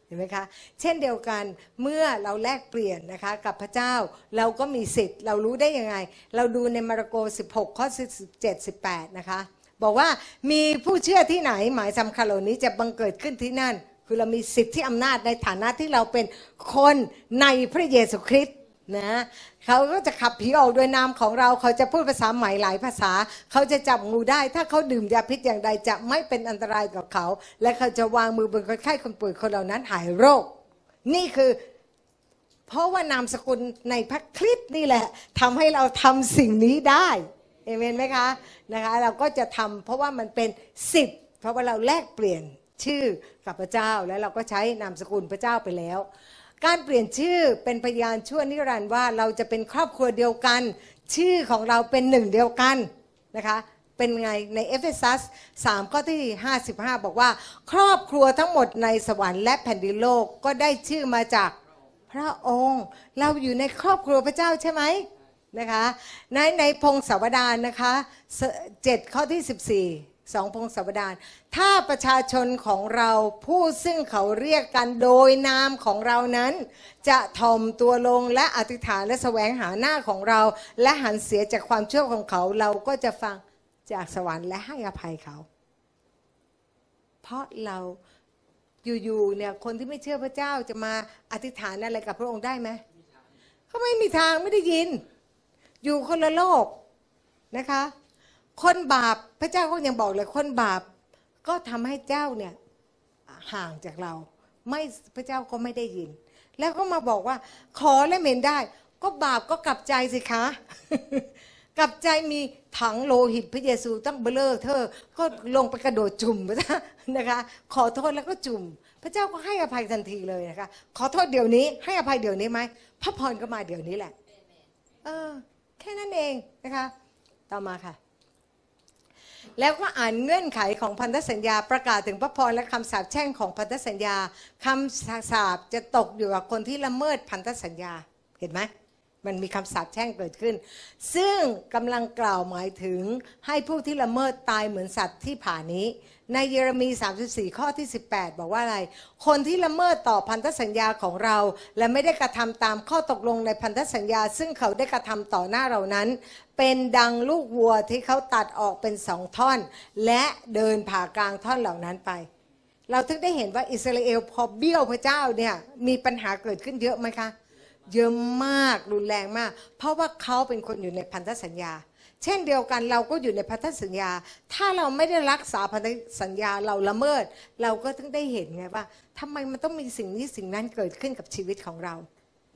เห็นไหมคะ เช่นเดียวกันเมื่อเราแลกเปลี่ยนนะคะ กับพระเจ้าเราก็มีสิทธิ์เรารู้ได้ยังไง เราดูในมาระโก 16 ข้อ 17 18 นะคะ บอกว่ามีผู้เชื่อที่ไหนหมายสำคัญเหล่านี้จะบังเกิดขึ้นที่นั่น คือเรามีสิทธิ์ที่อำนาจในฐานะที่เราเป็นคนในพระเยซูคริสต์นะเขาก็จะขับผีออกโดยนามของเราเขาจะพูดภาษาใหม่หลายภาษา เขาจะจับงูได้ ถ้าเขาดื่มยาพิษอย่างใดจะไม่เป็นอันตรายกับเขา และเขาจะวางมือบนคนไข้คนป่วยคนเหล่านั้นหายโรค นี่คือ เพราะว่านามสกุลในพระคลิปนี่แหละ ทำให้เราทำสิ่งนี้ได้เอเมนไหมคะนะคะเราก็จะทำเพราะว่ามันเป็นสิบเพราะว่าเราแลกเปลี่ยนชื่อกับพระเจ้าแล้วเราก็ใช้นามสกุลพระเจ้าไปแล้วการเปลี่ยนชื่อเป็นพยานชั่วนิรันดร์ว่าเราจะเป็นครอบครัวเดียวกันชื่อของเราเป็นหนึ่งเดียวกันนะคะเป็นไงในเอเฟซัส3ข้อที่ 55 บอกว่า ครอบครัวทั้งหมดในสวรรค์และแผ่นดินโลกก็ได้ชื่อมาจากพระองค์เราอยู่ในครอบครัวพระเจ้าใช่ไหมนะคะในในพงศาวดารนนะคะ7ข้อที่ 14สองพงศาวดารถ้าประชาชนของเรา ผู้ซึ่งเขาเรียกกันโดยนามของเรานั้น จะถ่อมตัวลงและอธิษฐานและแสวงหาหน้าของเรา และหันเสียจากความเชื่อของเขาเราก็จะฟังจากสวรรค์และให้อภัยเขา เพราะเราอยู่ๆเนี่ยคนที่ไม่เชื่อพระเจ้าจะมาอธิษฐานอะไรกับพระองค์ได้ไหมเขาไม่มีทางไม่ได้ยิน อยู่คนละโลกนะคะคนบาปพระเจ้าก็ยังบอกเลยคนบาป ก็ทำให้เจ้าเนี่ย ห่างจากเราไม่พระเจ้าก็ไม่ได้ยิน แล้วก็มาบอกว่า ขอและเมนได้ ก็บาปก็กลับใจสิคะกลับใจมีถังโลหิตพระเยซู ตั้งเบลอเธอก็ลงไปกระโดดจุ่มนะคะขอโทษแล้วก็จุ่มพระเจ้าก็ให้อภัยทันทีเลยนะคะขอโทษเดี๋ยวนี้ ให้อภัยเดี๋ยวนี้ไหมพระพรก็มาเดี๋ยวนี้แหละเออ แค่นั้นเองนะคะ ต่อมาค่ะแล้วก็อ่านเงื่อนไขของพันธสัญญาประกาศถึงพระพรและคำสาปแช่งของพันธสัญญาคำสาปจะตกอยู่กับคนที่ละเมิดพันธสัญญาเห็นไหมมันมีคำสาปแช่งเกิดขึ้น ซึ่งกำลังกล่าวหมายถึงให้ผู้ที่ละเมิดตายเหมือนสัตว์ที่ผ่านี้ในเยเรมี34ข้อที่ 18 บอกว่าอะไร คนที่ละเมิดต่อพันธสัญญาของเรา และไม่ได้กระทำตามข้อตกลงในพันธสัญญาซึ่งเขาได้กระทำต่อหน้าเรานั้น เป็นดังลูกวัวที่เขาตัดออกเป็นสองท่อน และเดินผ่ากลางท่อนเหล่านั้นไป เราถึงได้เห็นว่าอิสราเอลพอเบี้ยวพระเจ้าเนี่ยมีปัญหาเกิดขึ้นเยอะไหมคะ เยอะมากรุนแรงมาก เพราะว่าเขาเป็นคนอยู่ในพันธสัญญาเช่นเดียวกันเราก็อยู่ในพันธสัญญา ถ้าเราไม่ได้รักษาพันธสัญญาเราละเมิดเราก็ต้องได้เห็นไงว่าทำไมมันต้องมีสิ่งนี้สิ่งนั้นเกิดขึ้นกับชีวิตของเรา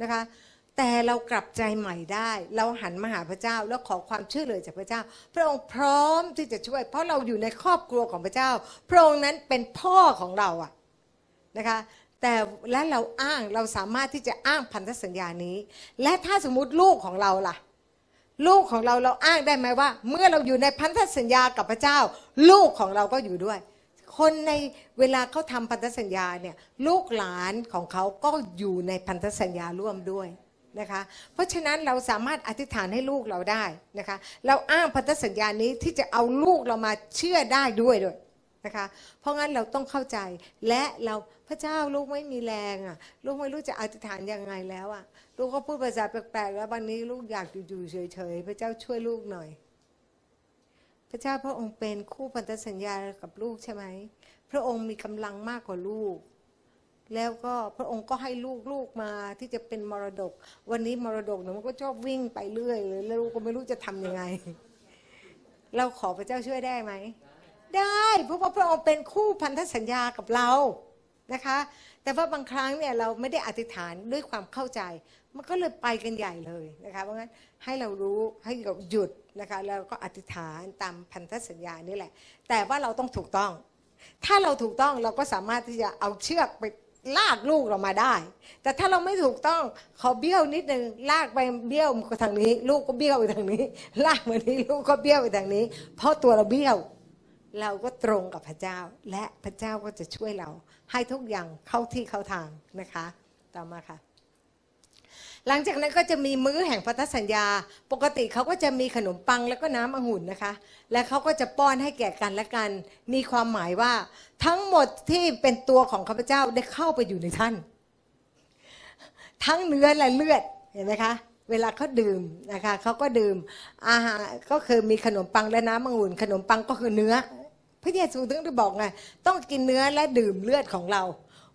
นะคะ แต่เรากลับใจใหม่ได้ เราหันมาหาพระเจ้าแล้วขอความช่วยเหลือจากพระเจ้า พระองค์พร้อมที่จะช่วยเพราะเราอยู่ในครอบครัวของพระเจ้า พระองค์นั้นเป็นพ่อของเราอะนะคะแต่และเราอ้างเราสามารถที่จะอ้างพันธสัญญานี้ และถ้าสมมติลูกของเราล่ะลูกของเรา เราอ้างได้ไหมว่า เมื่อเราอยู่ในพันธสัญญากับพระเจ้า ลูกของเราก็อยู่ด้วย คนในเวลาเขาทำพันธสัญญาเนี่ยลูกหลานของเขาก็อยู่ในพันธสัญญาร่วมด้วยนะคะเพราะฉะนั้นเราสามารถอธิษฐานให้ลูกเราได้นะคะเราอ้างพันธสัญญานี้ที่จะเอาลูกเรามาเชื่อได้ด้วยด้วยนะคะเพราะงั้นเราต้องเข้าใจและ เรา พระเจ้าลูกไม่มีแรงอ่ะ ลูกไม่รู้ จะอธิษฐานยังไงแล้วอ่ะลูกก็พูดภาษาแปลกๆแล้ว วันนี้ลูกอยากอยู่เฉยๆพระเจ้าช่วยลูกหน่อย พระเจ้าพระองค์เป็นคู่พันธสัญญากับลูกใช่ไหมพระองค์มีกำลังมากกว่าลูก แล้วก็พระองค์ก็ให้ลูกลูกมาที่จะเป็นมรดก วันนี้มรดกเนี่ยมันก็ชอบวิ่งไปเรื่อยเลย แล้วลูกก็ไม่รู้จะทํำยังไง เราขอพระเจ้าช่วยได้ไหมได้เพราะว่าพระองค์เป็นคู่พันธสัญญากับเรานะคะแต่ว่าบางครั้งเนี่ยเราไม่ได้อธิษฐานด้วยความเข้าใจ มันก็เลยไปกันใหญ่เลยนะคะเพราะงั้นให้เรารู้ให้เราหยุดนะคะแล้วก็อธิษฐานตามพันธสัญญานี่แหละ แต่ว่าเราต้องถูกต้อง ถ้าเราถูกต้องเราก็สามารถที่จะเอาเชือกไปลากลูกเรามาได้ แต่ถ้าเราไม่ถูกต้องเขาเบี้ยวนิดนึงลากไปเบี้ยวทางนี้ ลูกก็เบี้ยวไปทางนี้ ลากมานี้ ลูกก็เบี้ยวไปทางนี้ เพราะตัวเราเบี้ยวเราก็ตรงกับพระเจ้าและพระเจ้าก็จะช่วยเราให้ทุกอย่างเข้าที่เข้าทางนะคะต่อมาค่ะ หลังจากนั้นก็จะมีมื้อแห่งพันธสัญญา ปกติเขาก็จะมีขนมปังแล้วก็น้ำองุ่นนะคะ และเขาก็จะป้อนให้แก่กันและกัน มีความหมายว่าทั้งหมดที่เป็นตัวของข้าพเจ้าได้เข้าไปอยู่ในท่าน ทั้งเนื้อและเลือดเห็นไหมคะ เวลาเขาดื่มนะคะเขาก็ดื่มอาหารก็คือมีขนมปังและน้ำองุ่น ขนมปังก็คือเนื้อพระเยซูถึงได้บอกไง ต้องกินเนื้อและดื่มเลือดของเรา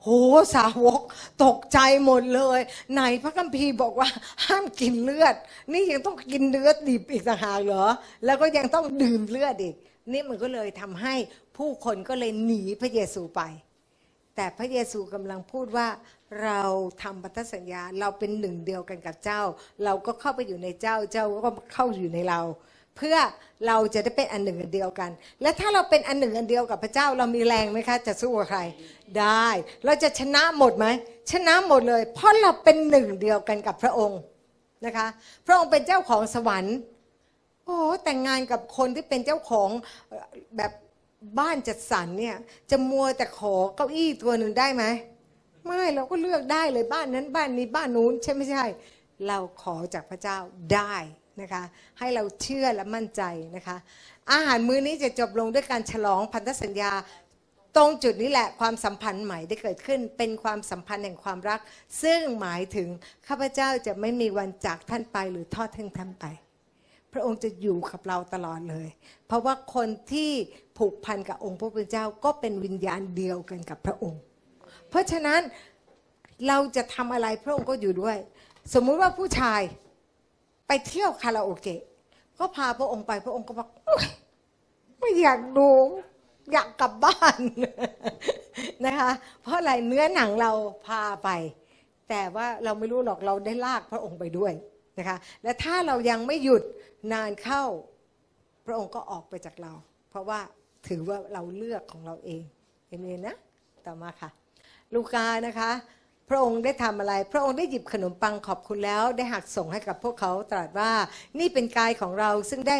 โหสาวกตกใจหมดเลย ไหนพระคัมภีร์บอกว่าห้ามกินเลือด นี่ยังต้องกินเนื้อดิบอีกต่างหากเหรอ แล้วก็ยังต้องดื่มเลือดอีก นี่มันก็เลยทำให้ผู้คนก็เลยหนีพระเยซูไป แต่พระเยซูกำลังพูดว่า เราทำพันธสัญญาเราเป็นหนึ่งเดียวกันกับเจ้า เราก็เข้าไปอยู่ในเจ้าเจ้าก็เข้าอยู่ในเราเพื่อเราจะได้เป็นอันหนึ่งอันเดียวกัน และถ้าเราเป็นอันหนึ่งอันเดียวกับพระเจ้าเรามีแรงไหมคะจะสู้กับใครได้ เราจะชนะหมดไหมชนะหมดเลย เพราะเราเป็นหนึ่งเดียวกันกับพระองค์นะคะ พระองค์เป็นเจ้าของสวรรค์ โอ้แต่งงานกับคนที่เป็นเจ้าของแบบบ้านจัดสรรเนี่ยจะมัวแต่ขอเก้าอี้ตัวหนึ่งได้ไหมไม่เราก็เลือกได้เลยบ้านนั้นบ้านนี้บ้านนู้น ใช่ไม่ใช่ เราขอจากพระเจ้าได้นะคะ ให้เราเชื่อและมั่นใจนะคะ อาหารมื้อนี้จะจบลงด้วยการฉลองพันธสัญญา ตรงจุดนี้แหละความสัมพันธ์ใหม่ได้เกิดขึ้นเป็นความสัมพันธ์แห่งความรัก ซึ่งหมายถึงข้าพเจ้าจะไม่มีวันจากท่านไปหรือทอดทิ้งท่านไป พระองค์จะอยู่กับเราตลอดเลย เพราะว่าคนที่ผูกพันกับองค์พระผู้เป็นเจ้าก็เป็นวิญญาณเดียวกันกับพระองค์ เพราะฉะนั้นเราจะทำอะไรพระองค์ก็อยู่ด้วย สมมุติว่าผู้ชายไปเที่ยวคาราโอเกะก็พาพระองค์ไป พระองค์ก็บอกไม่อยากดูอยากกลับบ้านนะคะ เพราะอะไรเนื้อหนังเราพาไป แต่ว่าเราไม่รู้หรอกเราได้ลากพระองค์ไปด้วยนะคะและถ้าเรายังไม่หยุดนานเข้า พระองค์ก็ออกไปจากเรา เพราะว่าถือว่าเราเลือกของเราเองเอเมนนะต่อมาค่ะ ลูกานะคะพระองค์ได้ทำอะไร พระองค์ได้หยิบขนมปังขอบคุณแล้ว ได้หักส่งให้กับพวกเขาตรัสว่า นี่เป็นกายของเราซึ่งได้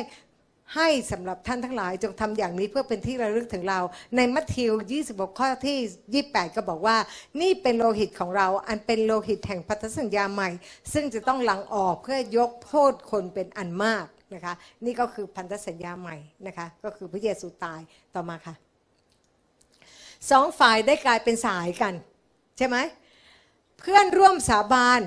ให้สำหรับท่านทั้งหลายจงทำอย่างนี้เพื่อเป็นที่ระลึกถึงเรา ในมัทธิว26ข้อที่ 28 ก็บอกว่า นี่เป็นโลหิตของเรา อันเป็นโลหิตแห่งพันธสัญญาใหม่ ซึ่งจะต้องหลั่งออกเพื่อยกโทษคนเป็นอันมากนะคะ นี่ก็คือพันธสัญญาใหม่นะคะ ก็คือพระเยซูตายต่อมาค่ะ สองฝ่ายได้กลายเป็นสายกัน ใช่ไหมเพื่อนร่วมสาบาน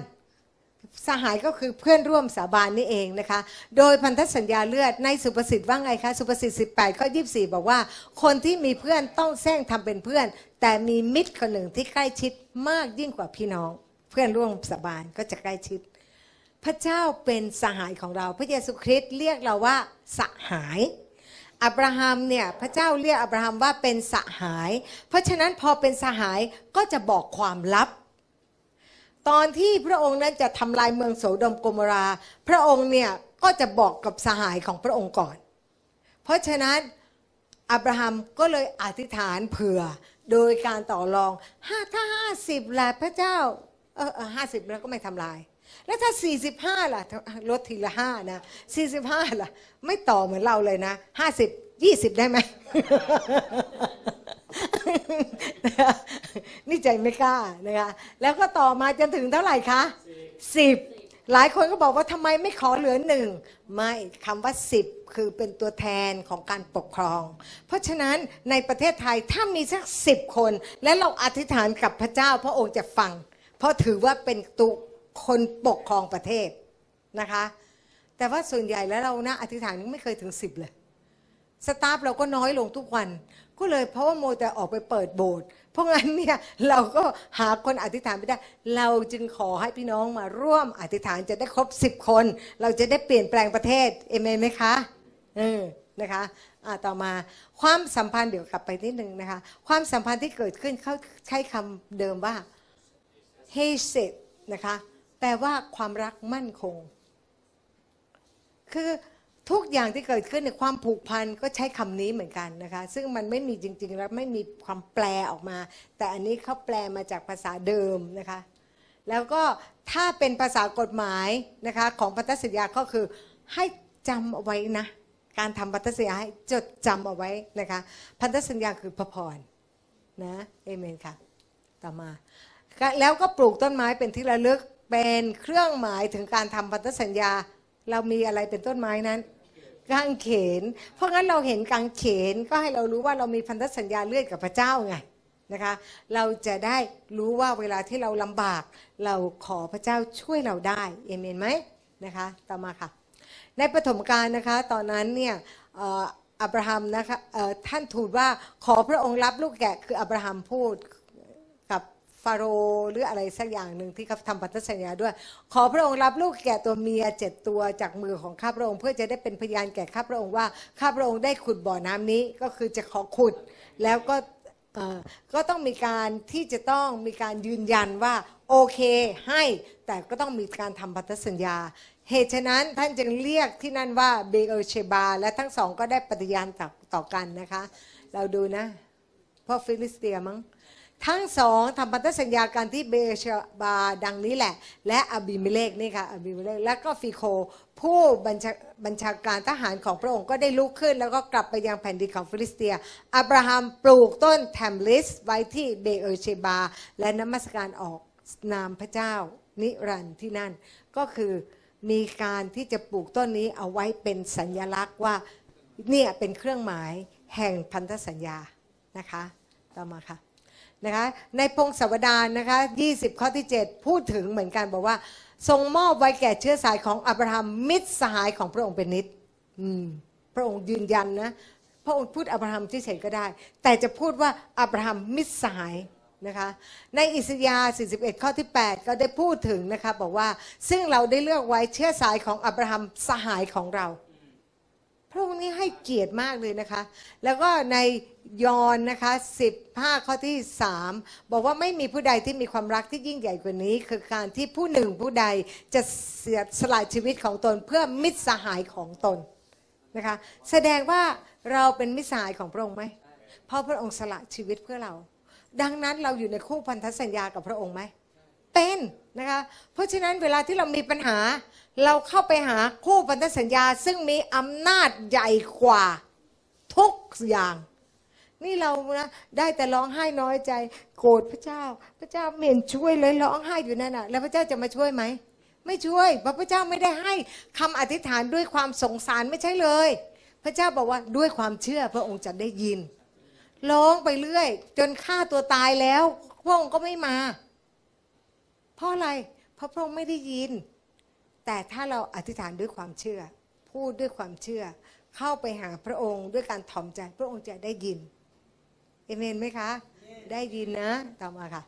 สหายก็คือเพื่อนร่วมสาบานนี่เองนะคะโดยพันธสัญญาเลือดในสุภสิทธิ์ว่าไงคะ สุภสิทธิ์18ข้อ24 บอกว่า คนที่มีเพื่อนต้องแซงทำเป็นเพื่อน แต่มีมิตรคนหนึ่งที่ใกล้ชิดมากยิ่งกว่าพี่น้อง เพื่อนร่วมสาบานก็จะใกล้ชิด พระเจ้าเป็นสหายของเราพระเยซูคริสต์เรียกเราว่า สหายอับราฮัมเนี่ย พระเจ้าเรียกอับราฮัมว่าเป็นสหาย เพราะฉะนั้นพอเป็นสหายก็จะบอกความลับตอนที่พระองค์นั้นจะทำลายเมืองโสดมโกมรา พระองค์เนี่ยก็จะบอกกับสหายของพระองค์ก่อน เพราะฉะนั้นอับราฮัมก็เลยอธิษฐานเผื่อโดยการต่อรองห้าถ้าห้าสิบแหละพระเจ้าเออห้าสิบแล้วก็ไม่ทำลาย แล้วถ้าสี่สิบห้าล่ะ ลดทีละห้านะสี่สิบห้าล่ะ ไม่ต่อเหมือนเราเลยนะห้าสิบยี่สิบได้ไหมนี่ใจไม่กล้านะคะแล้วก็ต่อมาจนถึงเท่าไหร่คะสิบหลายคนก็บอกว่าทำไมไม่ขอเหลือหนึ่งไม่คำว่าสิบคือเป็นตัวแทนของการปกครอง เพราะฉะนั้นในประเทศไทยถ้ามีสักสิบคน และเราอธิษฐานกับพระเจ้าพระองค์จะฟัง เพราะถือว่าเป็นตุคนปกครองประเทศนะคะ แต่ว่าส่วนใหญ่แล้วเรานะอธิษฐานไม่เคยถึงสิบเลยสตาฟเราก็น้อยลงทุกวันก็เลยเพราะว่าโมแต่ออกไปเปิดโบสถ์เพราะงั้นเนี่ยเราก็หาคนอธิษฐานไม่ได้ เราจึงขอให้พี่น้องมา ร่วมอธิษฐานจะได้ครบสิบคน เราจะได้เปลี่ยนแปลงประเทศเอเมนไหมคะเออนะคะอ่าต่อมาความสัมพันธ์เดี๋ยวกลับไปนิดนึงนะคะความสัมพันธ์ที่เกิดขึ้นเขาใช้คำเดิมว่าเฮเซตนะคะแปลว่าความรักมั่นคงคือทุกอย่างที่เกิดขึ้นในความผูกพันก็ใช้คำนี้เหมือนกันนะคะซึ่งมันไม่มีจริง ๆแล้วไม่มีความแปลออกมา แต่อันนี้เขาแปลมาจากภาษาเดิมนะคะแล้วก็ถ้าเป็นภาษากฎหมายนะคะของพันธสัญญาก็คือให้จำเอาไว้นะการทำพันธสัญญาให้จดจำเอาไว้นะคะพันธสัญญาคือพระพรนะเอเมนค่ะต่อมาแล้วก็ปลูกต้นไม้เป็นที่ระลึกเป็นเครื่องหมายถึงการทำพันธสัญญาเรามีอะไรเป็นต้นไม้นั้นกางเขน เพราะงั้นเราเห็นกางเขนก็ให้เรารู้ว่า เรามีพันธสัญญาเลือดกับพระเจ้าไงนะคะ เราจะได้รู้ว่าเวลาที่เราลำบากเราขอพระเจ้าช่วยเราได้ เอเมนไหมนะคะ ต่อมาค่ะ ในปฐมกาลนะคะตอนนั้นเนี่ยอับราฮัมนะคะท่านทูลว่าขอพระองค์รับลูกแกะคืออับราฮัมพูดฟาโรหรืออะไรสักอย่างหนึ่งที่เขาทำพันธสัญญาด้วย ขอพระองค์รับลูกแก่ตัวเมียเจ็ดตัวจากมือของข้าพระองค์เพื่อจะได้เป็นพยานแก่ข้าพระองค์ว่าข้าพระองค์ได้ขุดบ่อน้ำนี้ก็คือจะขอขุด แล้วก็ก็ต้องมีการที่จะต้องมีการยืนยันว่าโอเคให้ แต่ก็ต้องมีการทำพันธสัญญา เหตุฉะนั้นท่านจึงเรียกที่นั่นว่าเบเอลเชบา และทั้งสองก็ได้ปฏิญาณต่อกันนะคะเราดูนะพ่อฟิลิสเตียมั้งทั้งสองทำพันธสัญญาการที่เบเชบาดังนี้แหละ และอบิมิเลกนี่ค่ะอบิมิเลกและก็ฟิโค ผู้บัญชาบัญชาการทหารของพระองค์ก็ได้ลุกขึ้นแล้วก็กลับไปยังแผ่นดินของฟิลิสเตีย อับราฮัมปลูกต้นแทมลิสไว้ที่เบเอเชบา และนมัสการออกนามพระเจ้านิรันที่นั่น ก็คือมีการที่จะปลูกต้นนี้เอาไว้เป็นสัญญลักษณ์ว่าเนี่ยเป็นเครื่องหมายแห่งพันธสัญญานะคะ ต่อมาค่ะนะคะในพงศาวดารนะคะ20ข้อที่7พูดถึงเหมือนกันบอกว่าทรงมอบไว้แก่เชื้อสายของอับราฮัมมิตรสหายของพระองค์เป็นนิดพระองค์ยืนยัน นะพระองค์พูดอับราฮัมที่เฉยก็ได้ แต่จะพูดว่าอับราฮัมมิตรสหายนะคะในอิสยาห์41ข้อที่ 8 ก็ได้พูดถึงนะคะบอกว่าซึ่งเราได้เลือกไว้เชื้อสายของอับราฮัมสหายของเราระองค์นี้ให้เกียรติมากเลยนะคะ แล้วก็ในยอนนะคะ15ข้อที่3บอกว่าไม่มีผู้ใดที่มีความรักที่ยิ่งใหญ่กว่านี้ คือการที่ผู้หนึ่งผู้ใดจะเสียสละชีวิตของตนเพื่อมิตรสหายของตนนะคะแสดงว่าเราเป็นมิตรสหายของพระองค์ไหมเพราะพระองค์สละชีวิตเพื่อเรา ดังนั้นเราอยู่ในคู่พันธสัญญากับพระองค์ไหมเป็นนะคะเพราะฉะนั้นเวลาที่เรามีปัญหาเราเข้าไปหาคู่พันธสัญญาซึ่งมีอำนาจใหญ่กว่า ทุกอย่าง นี่เรานะได้แต่ร้องไห้น้อยใจ โกรธพระเจ้า พระเจ้าไม่เห็นช่วยเลยร้องไห้อยู่นั่นน่ะแล้วพระเจ้าจะมาช่วยไหมไม่ช่วยเพราะพระเจ้าไม่ได้ให้คำอธิษฐานด้วยความสงสารไม่ใช่เลย พระเจ้าบอกว่าด้วยความเชื่อพระองค์จะได้ยินร้องไปเรื่อยจนฆ่าตัวตายแล้วพระองค์ก็ไม่มาเพราะอะไรเพราะพระองค์ไม่ได้ยินแต่ถ้าเราอธิษฐานด้วยความเชื่อ พูดด้วยความเชื่อ เข้าไปหาพระองค์ด้วยการถ่อมใจพระองค์จะได้ยินเอเมนไหมคะได้ยินนะต่อมาค่ะ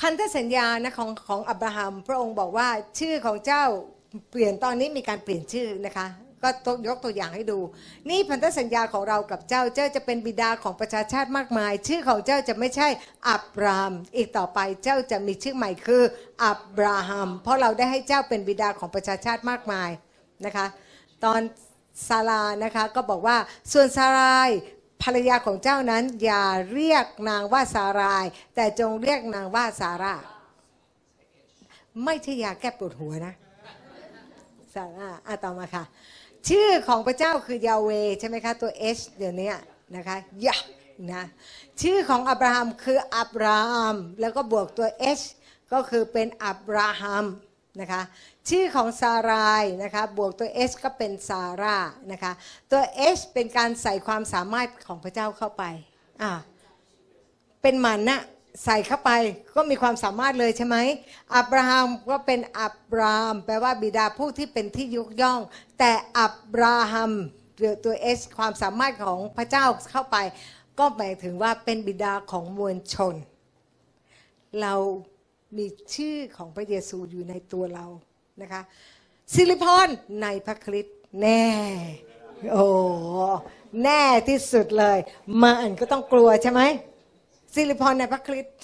พันธสัญญานะของของอับราฮัมพระองค์บอกว่าชื่อของเจ้าเปลี่ยนตอนนี้มีการเปลี่ยนชื่อนะคะก็ยกตัวอย่างให้ดู นี่พันธสัญญาของเรากับเจ้าเจ้าจะเป็นบิดาของประชาชาติมากมาย ชื่อของเจ้าจะไม่ใช่ อับรามอีกต่อไปเจ้าจะมีชื่อใหม่คืออับราฮัม เพราะเราได้ให้เจ้าเป็นบิดาของประชาชาติมากมายนะคะ ตอน ซาลานะคะก็บอกว่าส่วนซาราย ภรรยาของเจ้านั้น อย่าเรียกนางว่าซาราย แต่จงเรียกนางว่าซาร่าไม่ใช่ยาแก้ปวดหัวนะซาร่าอ่ะต่อมาค่ะชื่อของพระเจ้าคือยาเวใช่ไหมคะตัวเอชเดี๋ยวนี้นะคะยะนะชื่อของอับราฮัมคืออับราฮัมแล้วก็บวกตัวเอชก็คือเป็นอับราฮัมนะคะชื่อของซารายนะคะบวกตัวเอชก็เป็นซาร่า นะคะตัวเอชเป็นการใส่ความสามารถของพระเจ้าเข้าไป อ่าเป็นมันนะใส่เข้าไปก็มีความสามารถเลยใช่ไหมอับราฮัมก็เป็นอับรามแปลว่าบิดาผู้ที่เป็นที่ยกย่อง แต่อับราฮัมตัวเอสความสามารถของพระเจ้าเข้าไป ก็หมายถึงว่าเป็นบิดาของมวลชน เรามีชื่อของพระเยซูอยู่ในตัวเรานะคะสิลิพอนในพระคริสต์แน่ โอ้แน่ที่สุดเลยมาอันก็ต้องกลัวใช่ไหมสิริพรในพระคริสต์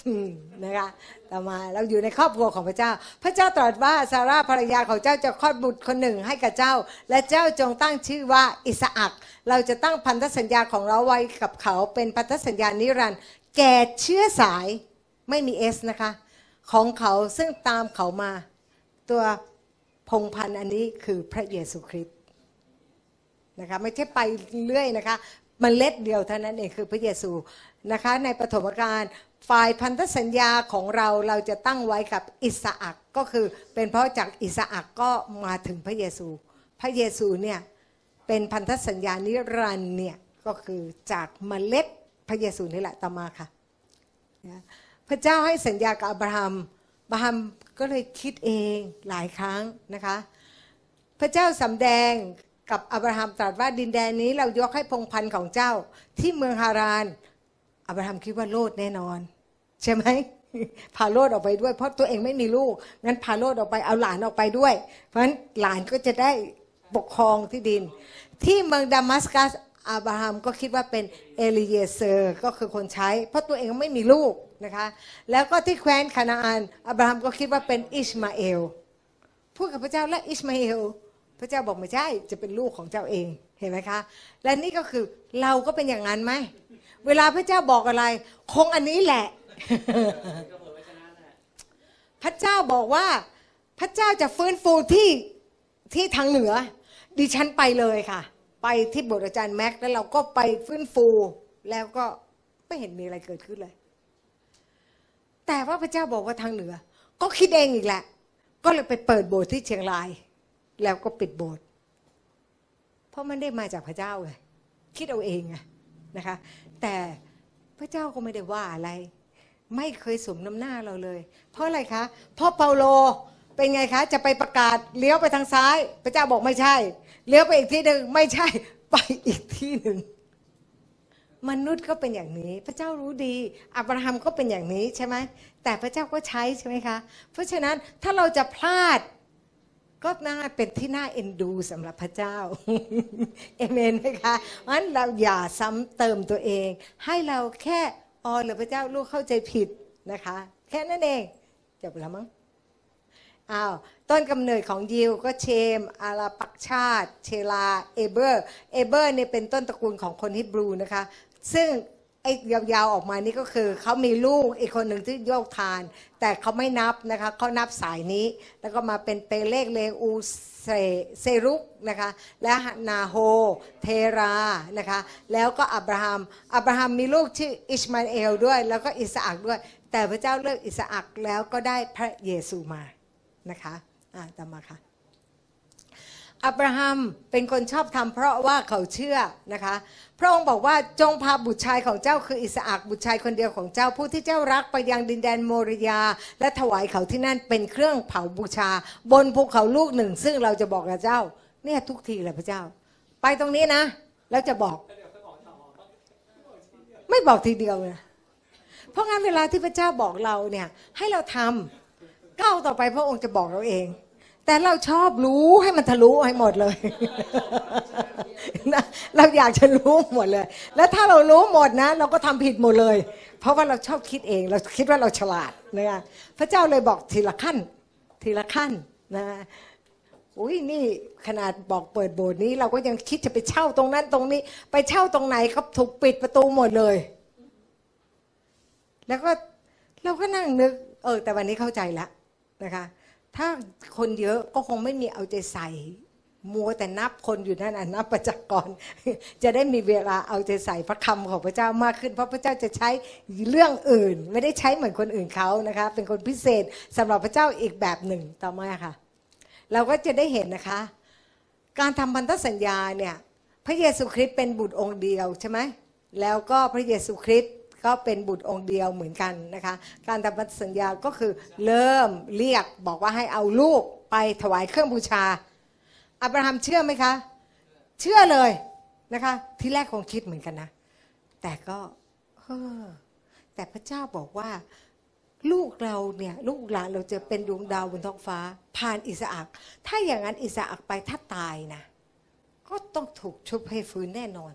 นะคะต่อมาเราอยู่ในครอบครัวของพระเจ้า พระเจ้าตรัสว่าซาร่าภรรยาของเจ้าจะคลอดบุตรคนหนึ่งให้กับเจ้า และเจ้าจงตั้งชื่อว่าอิสอักเราจะตั้งพันธสัญญาของเราไว้กับเขา เป็นพันธสัญญานิรันดร์แก่เชื้อสายไม่มีเอสนะคะของเขาซึ่งตามเขามาตัวพงพันธ์อันนี้คือพระเยซูคริสต์นะคะไม่ใช่ไปเรื่อยนะคะมันเล็ดเดียวเท่านั้นเองคือพระเยซูนะคะ ในปฐมกาลฝ่ายพันธสัญญาของเราเราจะตั้งไว้กับอิสอักก็คือเป็นเพราะจากอิสอักก็มาถึงพระเยซู พระเยซูเนี่ยเป็นพันธสัญญานิรันเนี่ยก็คือจากเมล็ดพระเยซูนี่แหละต่อมาค่ะพระเจ้าให้สัญญากับอับราฮัมอับราฮัมก็เลยคิดเองหลายครั้งนะคะพระเจ้าสำแดงกับอับราฮัมตรัสว่าดินแดนนี้เรายกให้พงพันธ์ของเจ้าที่เมืองฮารานอับราฮัมคิดว่าโลดแน่นอน ใช่ไหมพาโลดออกไปด้วย เพราะตัวเองไม่มีลูก งั้นพาโลดออกไปเอาหลานออกไปด้วย เพราะฉะนั้นหลานก็จะได้ปกครองที่ดิน ที่เมืองดามัสกัสอับราฮัมก็คิดว่าเป็นเอลิเยเซอร์ก็คือคนใช้ เพราะตัวเองไม่มีลูกนะคะ แล้วก็ที่แคว้นคานาอันอับราฮัมก็คิดว่าเป็นอิสมาเอลพูดกับพระเจ้าและอิสมาเอล พระเจ้าบอกไม่ใช่จะเป็นลูกของเจ้าเองเห็นไหมคะและนี่ก็คือเราก็เป็นอย่างนั้นไหมเวลาพระเจ้าบอกอะไร คงอันนี้แหละ พระเจ้าบอกว่า พระเจ้าจะฟื้นฟูที่ที่ ทางเหนือ ดิฉันไปเลยค่ะ ไปที่บทอาจารย์แม็กแล้วเราก็ไปฟื้นฟู แล้วก็ ไม่เห็นมีอะไรเกิดขึ้นเลย แต่ว่าพระเจ้าบอกว่าทางเหนือ ก็คิดเองอีกแหละ ก็เลยไปเปิดโบสถ์ที่เชียงราย แล้วก็ปิดโบสถ์เพราะมันได้มาจากพระเจ้าไงคิดเอาเองไงนะคะแต่พระเจ้าก็ไม่ได้ว่าอะไร ไม่เคยสมน้ำหน้าเราเลย เพราะอะไรคะเพราะเปาโลเป็นไงคะจะไปประกาศเลี้ยวไปทางซ้าย พระเจ้าบอกไม่ใช่ เลี้ยวไปอีกที่หนึ่งไม่ใช่ ไปอีกที่หนึ่งมนุษย์ก็เป็นอย่างนี้ พระเจ้ารู้ดี อับราฮัมก็เป็นอย่างนี้ใช่ไหมแต่พระเจ้าก็ใช้ใช่ไหมคะเพราะฉะนั้นถ้าเราจะพลาดก็น่าเป็นที่น่าเอ็นดูสำหรับพระเจ้าเอเมนไหมคะ เพราะนั้น เราอย่าซ้ำเติมตัวเอง ให้เราแค่อ๋อหรือพระเจ้าลูกเข้าใจผิดนะคะ แค่นั้นเองจบแล้วมั้งอ้าวต้นกำเนิดของยิวก็เชมอาราปักชาติเชลาเอเบอร์ เอเบอร์เนี่ย เป็นต้นตระกูลของคนฮิบรูนะคะ ซึ่งไอ้ยาวๆออกมานี่ก็คือเขามีลูกอีกคนหนึ่งที่โยกทาน แต่เขาไม่นับนะคะเขานับสายนี้ แล้วก็มาเป็นเปเลกเลอูเซรุกนะคะและนาโฮเทรานะคะแล้วก็อับราฮัมอับราฮัมมีลูกชื่ออิชมาเอลด้วย แล้วก็อิสอักด้วย แต่พระเจ้าเลือกอิสอักแล้วก็ได้พระเยซูมานะคะอ่าตามมาค่ะอับราฮัมเป็นคนชอบทำเพราะว่าเขาเชื่อนะคะระองค์บอกว่าจงพาบุตรชายของเจ้าคืออิสอักบุตรชายคนเดียวของเจ้าผู้ที่เจ้ารักไปยังดินแดนโมริยา และถวายเขาที่นั่นเป็นเครื่องเผาบูชา บนภูเขาลูกหนึ่ง ซึ่งเราจะบอกกับเจ้าเนี่ยทุกทีแหละพระเจ้า ไปตรงนี้นะแล้วจะบอก ไม่บอกทีเดียวเนยเพราะงั้นเวลาที่พระเจ้าบอกเราเนี่ยให้เราทำก้าวต่อไปพระองค์จะบอกเราเองแต่เราชอบรู้ให้มันทะลุให้หมดเลย เราอยากจะรู้หมดเลย แล้วถ้าเรารู้หมดนะเราก็ทำผิดหมดเลย เพราะว่าเราชอบคิดเอง เราคิดว่าเราฉลาดนะะพระเจ้าเลยบอกทีละขั้น ทีละขั้นนะ อุ้ยนี่ขนาดบอกเปิดโบสถ์นี้ เราก็ยังคิดจะไปเช่าตรงนั้น ตรงนี้ ไปเช่าตรงไหนครับ ถูกปิดประตูหมดเลย แล้วก็เราก็นั่งนึก เออ แต่วันนี้เข้าใจแล้วนะคะถ้าคนเยอะก็คงไม่มีเอาใจใส่ มัวแต่นับคนอยู่นั่นน่ะนับประจักร จะได้มีเวลาเอาใจใส่พระคำของพระเจ้ามากขึ้นเพราะพระเจ้าจะใช้เรื่องอื่นไม่ได้ใช้เหมือนคนอื่นเขานะคะ เป็นคนพิเศษสำหรับพระเจ้าอีกแบบหนึ่งต่อมาค่ะ เราก็จะได้เห็นนะคะ การทำพันธสัญญาเนี่ย พระเยซูคริสต์เป็นบุตรองค์เดียวใช่ไหมแล้วก็พระเยซูคริสต์ก็เป็นบุตรองค์เดียวเหมือนกันนะคะ การทำพันธสัญญาก็คือเริ่มเรียกบอกว่าให้เอาลูกไปถวายเครื่องบูชา อับราฮัมเชื่อไหมคะ เชื่อเลยนะคะ ที่แรกคงคิดเหมือนกันนะ แต่ก็เออแต่พระเจ้าบอกว่า ลูกเราเนี่ย ลูกหลานเราจะเป็นดวงดาวบนท้องฟ้า ผ่านอิสอักถ้าอย่างนั้นอิสอักไปถ้าตายนะก็ต้องถูกชุบให้ฟื้นแน่นอน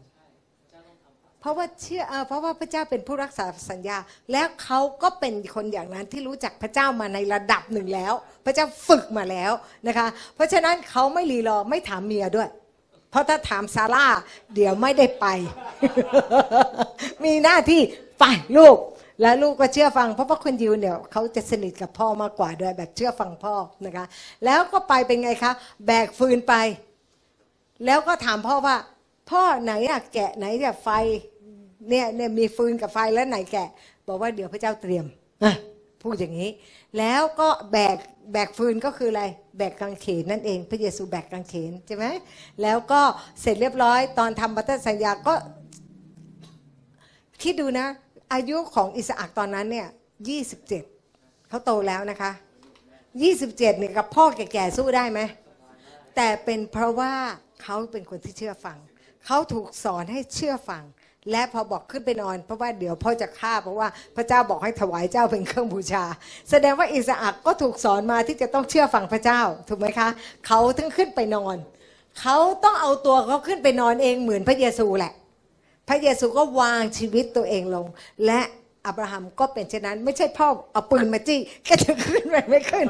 ราะว่าเชื่อเพราะว่าพระเจ้าเป็นผู้รักษาสัญญา แล้วเขาก็เป็นคนอย่างนั้นที่รู้จักพระเจ้ามาในระดับหนึ่งแล้ว พระเจ้าฝึกมาแล้วนะคะเพราะฉะนั้นเขาไม่รีรอไม่ถามเมียด้วย เพราะถ้าถามซาร่าเดี๋ยวไม่ได้ไป มีหน้าที่ไปลูก และลูกก็เชื่อฟัง เพราะว่าคนยิวเนี่ยเขาจะสนิทกับพ่อมากกว่าด้วย แบบเชื่อฟังพ่อนะคะแล้วก็ไปเป็นไงคะแบกฟืนไป แล้วก็ถามพ่อว่า พ่อไหนอยากแกะไหนอยากไฟเนี่ยเนี่ยมีฟืนกับไฟแล้วไหนแกะบอกว่าเดี๋ยวพระเจ้าเตรียม พูดอย่างนี้ แล้วก็แบกแบกฟืนก็คืออะไรแบกกางเขนนั่นเอง พระเยซูแบกกางเขน ใช่ไหมแล้วก็เสร็จเรียบร้อยตอนทำบัตรสัญญา ก็ คิดดูนะ อายุของอิสอักตอนนั้นเนี่ยยี่สิบเจ็ดเขาโตแล้วนะคะยี่สิบเจ็ดเนี่ยกับพ่อแก่ๆสู้ได้ไหม แต่เป็นเพราะว่าเขาเป็นคนที่เชื่อฟังเขาถูกสอนให้เชื่อฟังและพอบอกขึ้นไปนอน เพราะว่าเดี๋ยวพ่อจะฆ่าเพราะว่าพระเจ้าบอกให้ถวายเจ้าเป็นเครื่องบูชา แสดงว่าอิสอักก็ถูกสอนมาที่จะต้องเชื่อฟังพระเจ้า ถูกไหมคะเขาถึงขึ้นไปนอนเขาต้องเอาตัวเขาขึ้นไปนอนเองเหมือนพระเยซูแหละ พระเยซูก็วางชีวิตตัวเองลง และอับราฮัมก็เป็นเช่นนั้น ไม่ใช่พ่อเอาปืนมาจี้ก็จะขึ้นไปไม่ขึ้น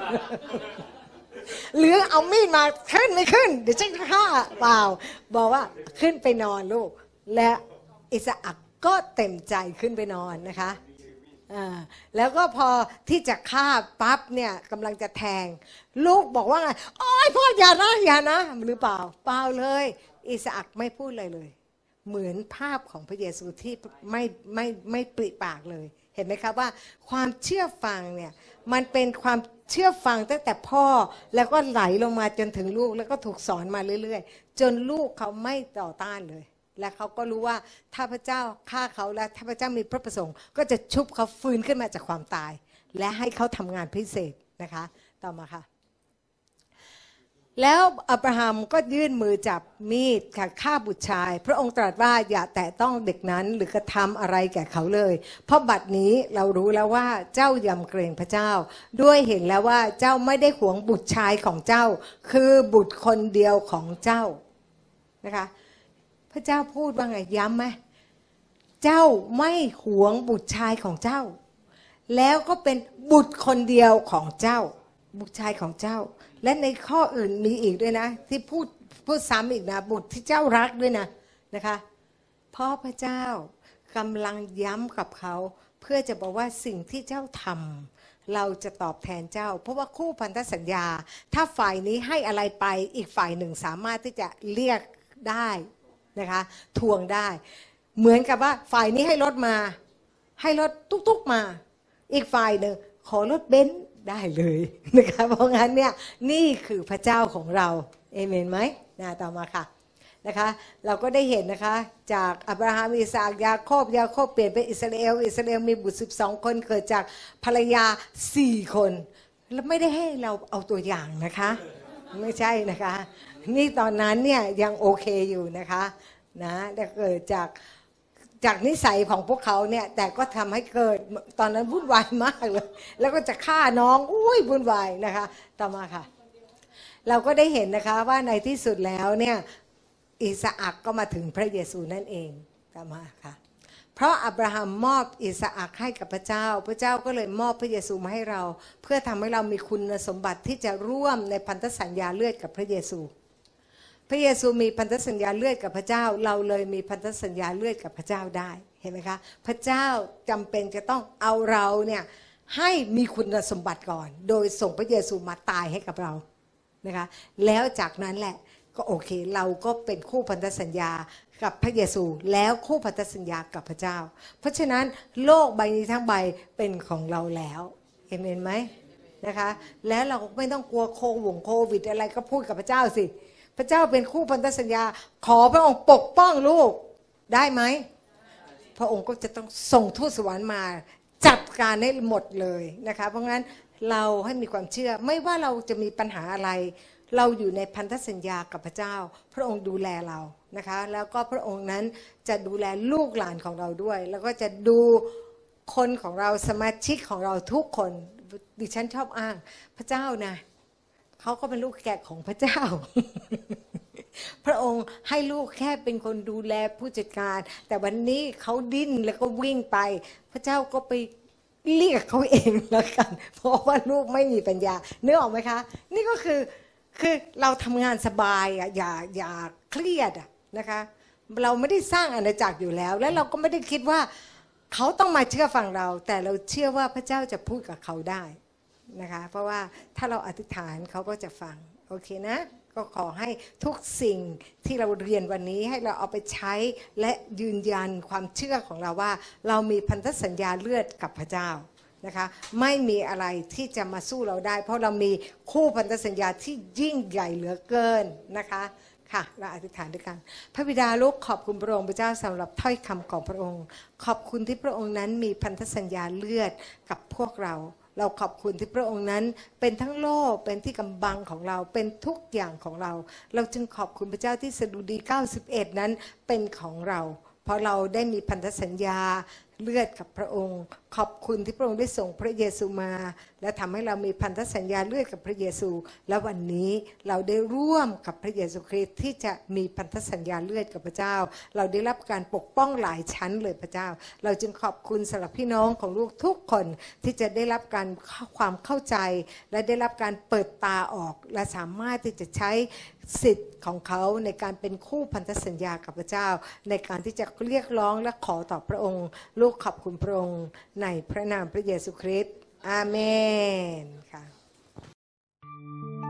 หรือเอามีดมาขึ้น ไม่ขึ้นเดี๋ยวฉันฆ่าเปล่าบอกว่าขึ้นไปนอนลูกและอิสอักก็เต็มใจขึ้นไปนอนนะคะ แล้วก็พอที่จะฆ่าปั๊บเนี่ยกำลังจะแทง ลูกบอกว่าไงโอ้ยพ่ออย่านะอย่านะหรือเปล่าเปล่าเลย อิสอักไม่พูดเลยเลย เหมือนภาพของพระเยซูที่ไม่ไม่ไม่ปริปากเลยเห็นไหมครับว่าความเชื่อฟังเนี่ยมันเป็นความเชื่อฟังตั้งแต่พ่อแล้วก็ไหลลงมาจนถึงลูกแล้วก็ถูกสอนมาเรื่อยๆจนลูกเขาไม่ต่อต้านเลยและเขาก็รู้ว่าถ้าพระเจ้าฆ่าเขาและถ้าพระเจ้ามีพระประสงค์ ก็จะชุบเขาฟื้นขึ้นมาจากความตาย และให้เขาทำงานพิเศษนะคะ ต่อมาค่ะ แล้วอับราฮัมก็ยื่นมือจับ มีดค่ะฆ่าบุตรชาย พระองค์ตรัสว่าอย่าแตะต้องเด็กนั้นหรือกระทำอะไรแก่เขาเลยเพราะบัดนี้เรารู้แล้วว่า เจ้ายำเกรงพระเจ้า ด้วยเห็นแล้วว่าเจ้าไม่ได้หวงบุตรชายของเจ้าคือบุตรคนเดียวของเจ้านะคะระเจ้าพูดว่าไงย้ำไหม เจ้าไม่หวงบุตรชายของเจ้า แล้วก็เป็นบุตรคนเดียวของเจ้า บุตรชายของเจ้า และในข้ออื่นมีอีกด้วยนะ ที่พูดพูดซ้ำอีกนะบุตรที่เจ้ารักด้วยนะนะคะพ่อพระเจ้ากำลังย้ำกับเขา เพื่อจะบอกว่าสิ่งที่เจ้าทำเราจะตอบแทนเจ้า เพราะว่าคู่พันธสัญญา ถ้าฝ่ายนี้ให้อะไรไปอีกฝ่ายหนึ่งสามารถที่จะเรียกได้นะคะทวงได้ เหมือนกับว่าฝ่ายนี้ให้รถมา ให้รถตุกๆมา อีกฝ่ายหนึ่งขอรถเบนซ์ได้เลยนะคะ เพราะงั้นเนี่ยนี่คือพระเจ้าของเราเอเมนไหมนะต่อมาค่ะนะคะ เราก็ได้เห็นนะคะ จากอับราฮัมอิสากยาโคบยาโคบเปลี่ยนเป็นอิสราเอลอิสราเอลมีบุตร12 คน เกิดจากภรรยาสี่คน แล้วไม่ได้ให้เราเอาตัวอย่างนะคะ ไม่ใช่นะคะนี่ตอนนั้นเนี่ยยังโอเคอยู่นะคะนะแต่เกิดจากจากนิสัยของพวกเขาเนี่ย แต่ก็ทำให้เกิดตอนนั้นวุ่นวายมากเลย แล้วก็จะฆ่าน้องอุ้ยวุ่นวายนะคะต่อมาค่ะ เราก็ได้เห็นนะคะว่าในที่สุดแล้วเนี่ย อิสอักก็มาถึงพระเยซูนั่นเองต่อมาค่ะเพราะอับราฮัมมอบอิสอักให้กับพระเจ้า พระเจ้าก็เลยมอบพระเยซูมาให้เรา เพื่อทำให้เรามีคุณสมบัติที่จะร่วมในพันธสัญญาเลือดกับพระเยซูพระเยซู มีพันธสัญญาเลือดกับพระเจ้า เราเลยมี พันธสัญญาเลือดกับพระเจ้าได้เห็นไหมคะพระเจ้า จำเป็นจะต้องเอาเรา เนี่ยให้มีคุณสมบัติก่อน โดยส่งพระเยซูมาตายให้กับเรานะคะแล้วจากนั้นแหละ ก็ โอเค เราก็เป็นคู่พันธสัญญากับพระเยซูแล้วคู่พันธสัญญากับพระเจ้า เพราะฉะนั้นโลกใบนี้ทั้งใบเป็นของเราแล้วเห็นไหมนะคะแล้วเราไม่ต้องกลัวโควิดอะไรก็พูดกับพระเจ้าสิพระเจ้าเป็นคู่พันธสัญญาขอพระองค์ปกป้องลูกได้ไหม พระองค์ก็จะต้องส่งทูตสวรรค์มาจัดการให้หมดเลยนะคะ เพราะงั้นเราให้มีความเชื่อไม่ว่าเราจะมีปัญหาอะไร เราอยู่ในพันธสัญญากับพระเจ้า พระองค์ดูแลเรานะคะ แล้วก็พระองค์นั้นจะดูแลลูกหลานของเราด้วย แล้วก็จะดูคนของเราสมาชิกของเราทุกคนดิฉันชอบอ้างพระเจ้านะเขาก็เป็นลูกแกะของพระเจ้า พระองค์ให้ลูกแค่เป็นคนดูแลผู้จัดการ แต่วันนี้เขาดิ้นแล้วก็วิ่งไป พระเจ้าก็ไปเรียกเขาเองแล้วกันเพราะว่าลูกไม่มีปัญญาเนื้ออกไหมคะ นี่ก็คือคือเราทำงานสบายอ่ะอย่าอย่าเครียดอ่ะนะคะ เราไม่ได้สร้างอาณาจักรอยู่แล้ว และเราก็ไม่ได้คิดว่าเขาต้องมาเชื่อฟังเรา แต่เราเชื่อว่าพระเจ้าจะพูดกับเขาได้นะคะ เพราะว่าถ้าเราอธิษฐานเขาก็จะฟังโอเคนะ ก็ขอให้ทุกสิ่งที่เราเรียนวันนี้ให้เราเอาไปใช้และยืนยันความเชื่อของเราว่า เรามีพันธสัญญาเลือดกับพระเจ้านะคะไม่มีอะไรที่จะมาสู้เราได้ เพราะเรามีคู่พันธสัญญาที่ยิ่งใหญ่เหลือเกินนะคะค่ะ เราอธิษฐานด้วยกัน พระบิดาลูกขอบคุณพระองค์พระเจ้าสำหรับถ้อยคำของพระองค์ ขอบคุณที่พระองค์นั้นมีพันธสัญญาเลือดกับพวกเราเราขอบคุณที่พระองค์นั้นเป็นทั้งโลกเป็นที่กำบังของเราเป็นทุกอย่างของเรา เราจึงขอบคุณพระเจ้าที่สดุดี91นั้นเป็นของเรา เพราะเราได้มีพันธสัญญาเลือดกับพระองค์ ขอบคุณที่พระองค์ได้ส่งพระเยซูมาและทำให้เรามีพันธสัญญาเลือดกับพระเยซู และวันนี้เราได้ร่วมกับพระเยซูคริสต์ที่จะมีพันธสัญญาเลือดกับพระเจ้า เราได้รับการปกป้องหลายชั้นเลยพระเจ้า เราจึงขอบคุณสำหรับพี่น้องของลูกทุกคนที่จะได้รับการความเข้าใจ และได้รับการเปิดตาออก และสามารถที่จะใช้สิทธิ์ของเขาในการเป็นคู่พันธสัญญากับพระเจ้า ในการที่จะเรียกร้องและขอต่อพระองค์ ลูกขอบคุณพระองค์ในพระนามพระเยซูคริสต์อาเมนค่ะ